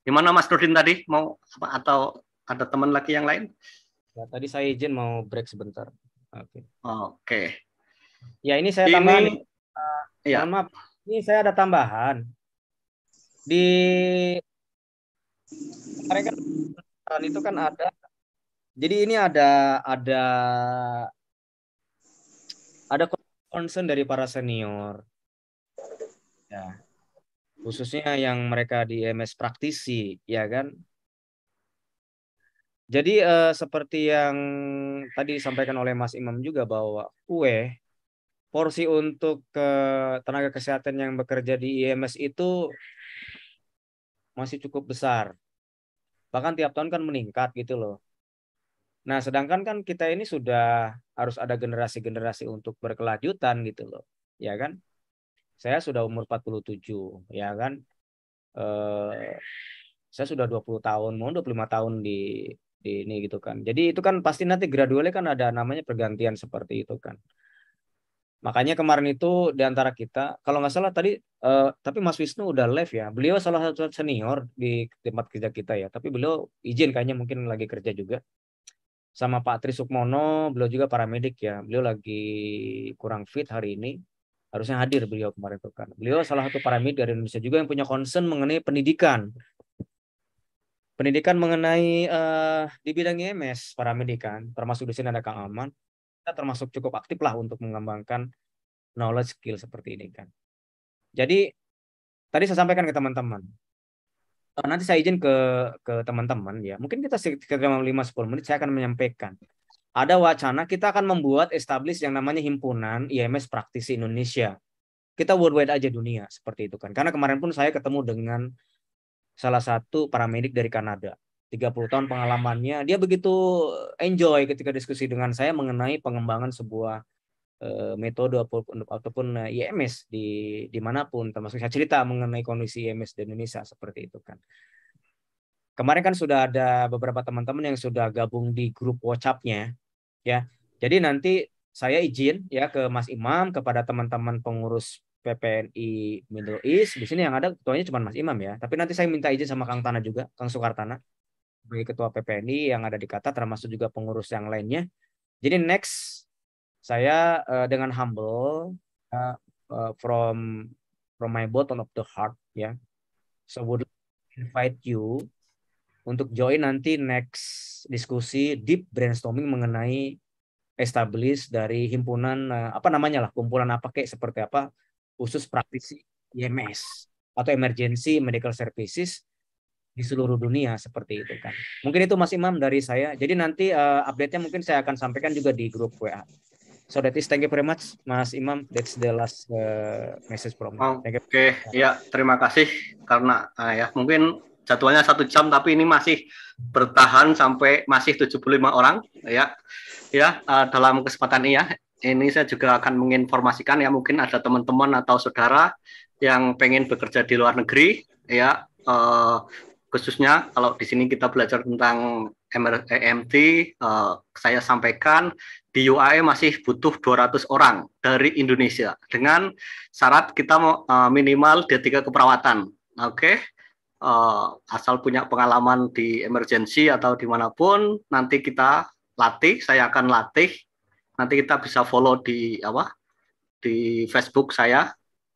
Gimana Mas Nurdin tadi mau atau ada teman laki yang lain?
Ya, tadi saya izin mau break sebentar. Oke. Okay.
Oke. Okay.
Ya ini saya tambahan. uh, eh, ya. Maaf, ini saya ada tambahan. Di mereka kan itu kan ada. Jadi ini ada ada ada concern dari para senior. Ya. Khususnya yang mereka di MS praktisi, ya kan? Jadi eh, seperti yang tadi disampaikan oleh Mas Imam juga bahwa kue porsi untuk ke eh, tenaga kesehatan yang bekerja di IMS itu masih cukup besar. Bahkan tiap tahun kan meningkat gitu loh. Nah, sedangkan kan kita ini sudah harus ada generasi-generasi untuk berkelanjutan gitu loh. Ya kan? Saya sudah umur 47, ya kan? Eh, saya sudah 20 tahun, mau 25 tahun di di ini gitu kan. Jadi itu kan pasti nanti gradualnya kan ada namanya pergantian seperti itu kan. Makanya kemarin itu di antara kita, kalau nggak salah tadi, uh, tapi Mas Wisnu udah live ya. Beliau salah satu senior di tempat kerja kita ya. Tapi beliau izin kayaknya mungkin lagi kerja juga. Sama Pak Tri Sukmono, beliau juga paramedik ya. Beliau lagi kurang fit hari ini. Harusnya hadir beliau kemarin itu kan. Beliau salah satu paramedik dari Indonesia juga yang punya concern mengenai pendidikan pendidikan mengenai uh, di bidang IMS para pendidikan termasuk di sini ada Kang Aman, kita termasuk cukup aktif lah untuk mengembangkan knowledge skill seperti ini kan. Jadi tadi saya sampaikan ke teman-teman. Uh, nanti saya izin ke ke teman-teman ya. Mungkin kita sekitar 5 10 menit saya akan menyampaikan. Ada wacana kita akan membuat establish yang namanya himpunan IMS praktisi Indonesia. Kita worldwide aja dunia seperti itu kan. Karena kemarin pun saya ketemu dengan salah satu paramedik dari Kanada. 30 tahun pengalamannya, dia begitu enjoy ketika diskusi dengan saya mengenai pengembangan sebuah uh, metode ataupun, ataupun uh, eh, IMS di dimanapun, termasuk saya cerita mengenai kondisi IMS di Indonesia seperti itu kan. Kemarin kan sudah ada beberapa teman-teman yang sudah gabung di grup WhatsApp-nya, ya. Jadi nanti saya izin ya ke Mas Imam kepada teman-teman pengurus PPNI Middle East. Di sini yang ada ketuanya cuma Mas Imam ya. Tapi nanti saya minta izin sama Kang Tana juga, Kang Soekartana sebagai ketua PPNI yang ada di Qatar termasuk juga pengurus yang lainnya. Jadi next saya uh, dengan humble uh, uh, from from my bottom of the heart ya. Yeah. So would invite you untuk join nanti next diskusi deep brainstorming mengenai establish dari himpunan apa namanya lah kumpulan apa kayak seperti apa khusus praktisi IMS atau emergency medical services di seluruh dunia seperti itu kan. Mungkin itu Mas Imam dari saya. Jadi nanti uh, update-nya mungkin saya akan sampaikan juga di grup WA. So that is thank you very much Mas Imam. That's the last uh,
message from me. Oke, okay. ya terima kasih karena uh, ya mungkin jadwalnya satu jam tapi ini masih bertahan sampai masih 75 orang ya. Ya, uh, dalam kesempatan ini ya ini saya juga akan menginformasikan ya mungkin ada teman-teman atau saudara yang pengen bekerja di luar negeri ya eh, khususnya kalau di sini kita belajar tentang MRMT e eh, saya sampaikan di UAE masih butuh 200 orang dari Indonesia dengan syarat kita uh, minimal D3 keperawatan. Oke. Okay? Eh, asal punya pengalaman di emergency atau dimanapun nanti kita latih, saya akan latih nanti kita bisa follow di apa di Facebook saya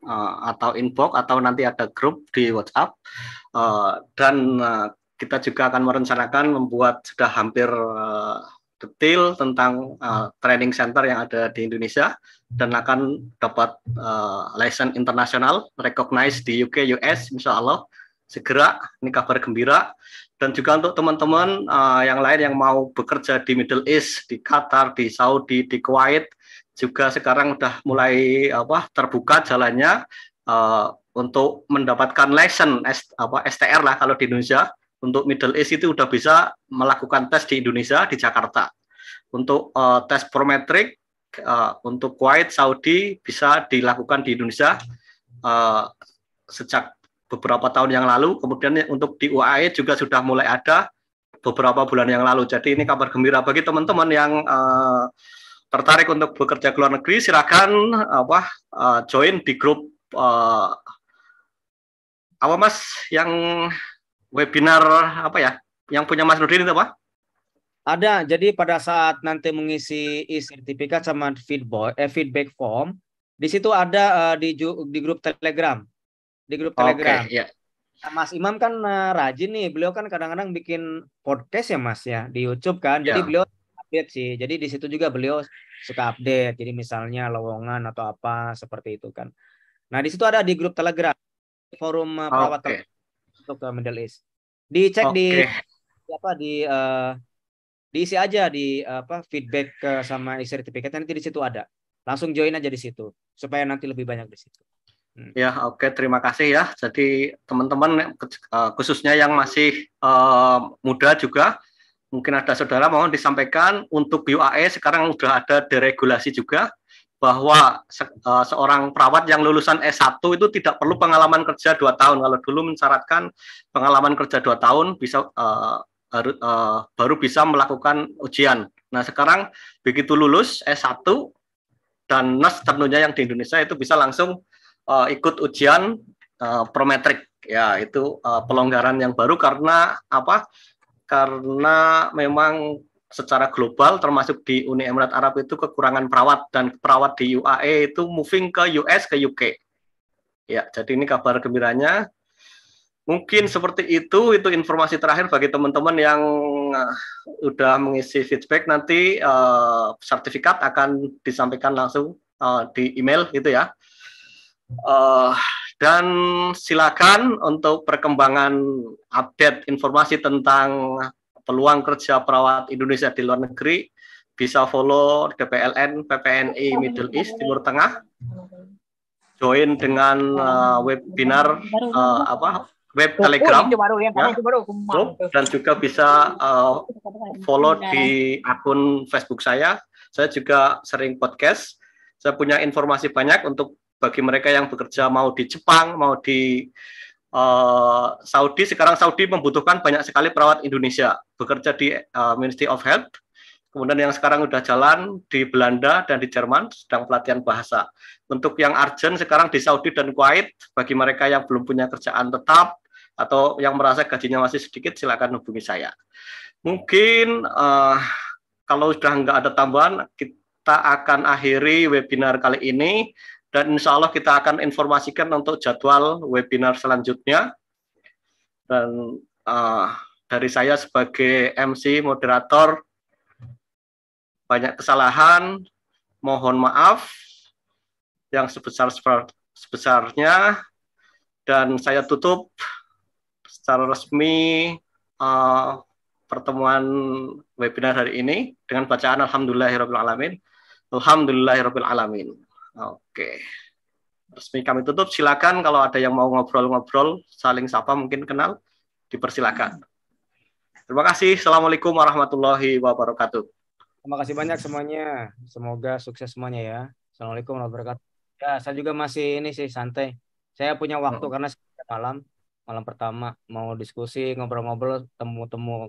uh, atau inbox atau nanti ada grup di WhatsApp uh, dan uh, kita juga akan merencanakan membuat sudah hampir uh, detail tentang uh, training center yang ada di Indonesia dan akan dapat uh, license internasional recognized di UK US Insya Allah segera ini kabar gembira dan juga untuk teman-teman uh, yang lain yang mau bekerja di Middle East, di Qatar, di Saudi, di Kuwait juga sekarang sudah mulai apa terbuka jalannya uh, untuk mendapatkan license, S, apa STR lah kalau di Indonesia untuk Middle East itu sudah bisa melakukan tes di Indonesia di Jakarta. Untuk uh, tes prometrik uh, untuk Kuwait, Saudi bisa dilakukan di Indonesia uh, sejak beberapa tahun yang lalu. Kemudian untuk di UAE juga sudah mulai ada beberapa bulan yang lalu. Jadi ini kabar gembira bagi teman-teman yang uh, tertarik untuk bekerja ke luar negeri, silakan apa uh, join di grup uh, apa Mas yang webinar apa ya? Yang punya Mas Nurdin itu apa? Ada. Jadi pada saat nanti
mengisi e-sertifikat sama feedback, eh, feedback form, di situ ada uh, di, di grup Telegram di grup Telegram. Ya. Nah, Mas Imam kan uh, rajin nih, beliau kan kadang-kadang bikin podcast ya Mas ya di YouTube kan. Jadi ya. beliau update sih. Jadi di situ juga beliau suka update. Jadi misalnya lowongan atau apa seperti itu kan. Nah, di situ ada di grup Telegram forum uh, eh, perawat okay. untuk uh, Middle East. Dicek okay. di apa di uh, diisi aja di apa feedback ke sama isi sertifikat nanti di situ ada. Langsung join aja di situ supaya nanti lebih banyak di situ.
Hmm. Ya, oke, okay, terima kasih ya. Jadi teman-teman eh, khususnya yang masih uh, muda juga, mungkin ada saudara mohon disampaikan untuk UAE sekarang sudah ada deregulasi juga bahwa se uh, seorang perawat yang lulusan S1 itu tidak perlu pengalaman kerja dua tahun. Kalau dulu mensyaratkan pengalaman kerja dua tahun bisa uh, baru, uh, baru bisa melakukan ujian. Nah, sekarang begitu lulus S1 dan nas e tentunya yang di Indonesia itu bisa langsung uh, ikut ujian uh, prometrik ya itu uh, pelonggaran yang baru karena apa karena memang secara global termasuk di Uni Emirat Arab itu kekurangan perawat dan perawat di UAE itu moving ke US ke UK. Ya, jadi ini kabar gembiranya. Mungkin seperti itu itu informasi terakhir bagi teman-teman yang sudah mengisi feedback nanti uh, sertifikat akan disampaikan langsung uh, di email gitu ya. Uh, dan silakan untuk perkembangan update informasi tentang peluang kerja perawat Indonesia di luar negeri bisa follow DPLN PPNI Middle East Timur Tengah join dengan uh, webinar uh, apa web telegram
ya,
grup,
dan juga bisa uh,
follow di
akun Facebook saya saya juga sering podcast saya punya informasi banyak untuk bagi mereka yang bekerja mau di Jepang, mau di uh, Saudi. Sekarang Saudi membutuhkan banyak sekali perawat Indonesia bekerja di uh, Ministry of Health. Kemudian yang sekarang sudah jalan di Belanda dan di Jerman sedang pelatihan bahasa. Untuk yang urgent sekarang di Saudi dan Kuwait, bagi mereka yang belum punya kerjaan tetap atau yang merasa gajinya masih sedikit, silakan hubungi saya. Mungkin uh, kalau sudah nggak ada tambahan, kita akan akhiri webinar kali ini. Dan insya Allah kita akan informasikan untuk jadwal webinar selanjutnya. Dan uh, dari saya sebagai MC moderator banyak kesalahan, mohon maaf yang sebesar sebesarnya dan saya tutup secara resmi uh, pertemuan webinar hari ini dengan bacaan alhamdulillahirabbil alamin. Oke. Resmi kami tutup. Silakan kalau ada yang mau ngobrol-ngobrol, saling sapa mungkin kenal, dipersilakan. Terima kasih. Assalamualaikum warahmatullahi wabarakatuh. Terima kasih banyak
semuanya.
Semoga sukses semuanya ya. Assalamualaikum warahmatullahi wabarakatuh. Ya, saya juga masih ini sih
santai. Saya punya waktu hmm. karena malam malam pertama mau diskusi ngobrol-ngobrol temu-temu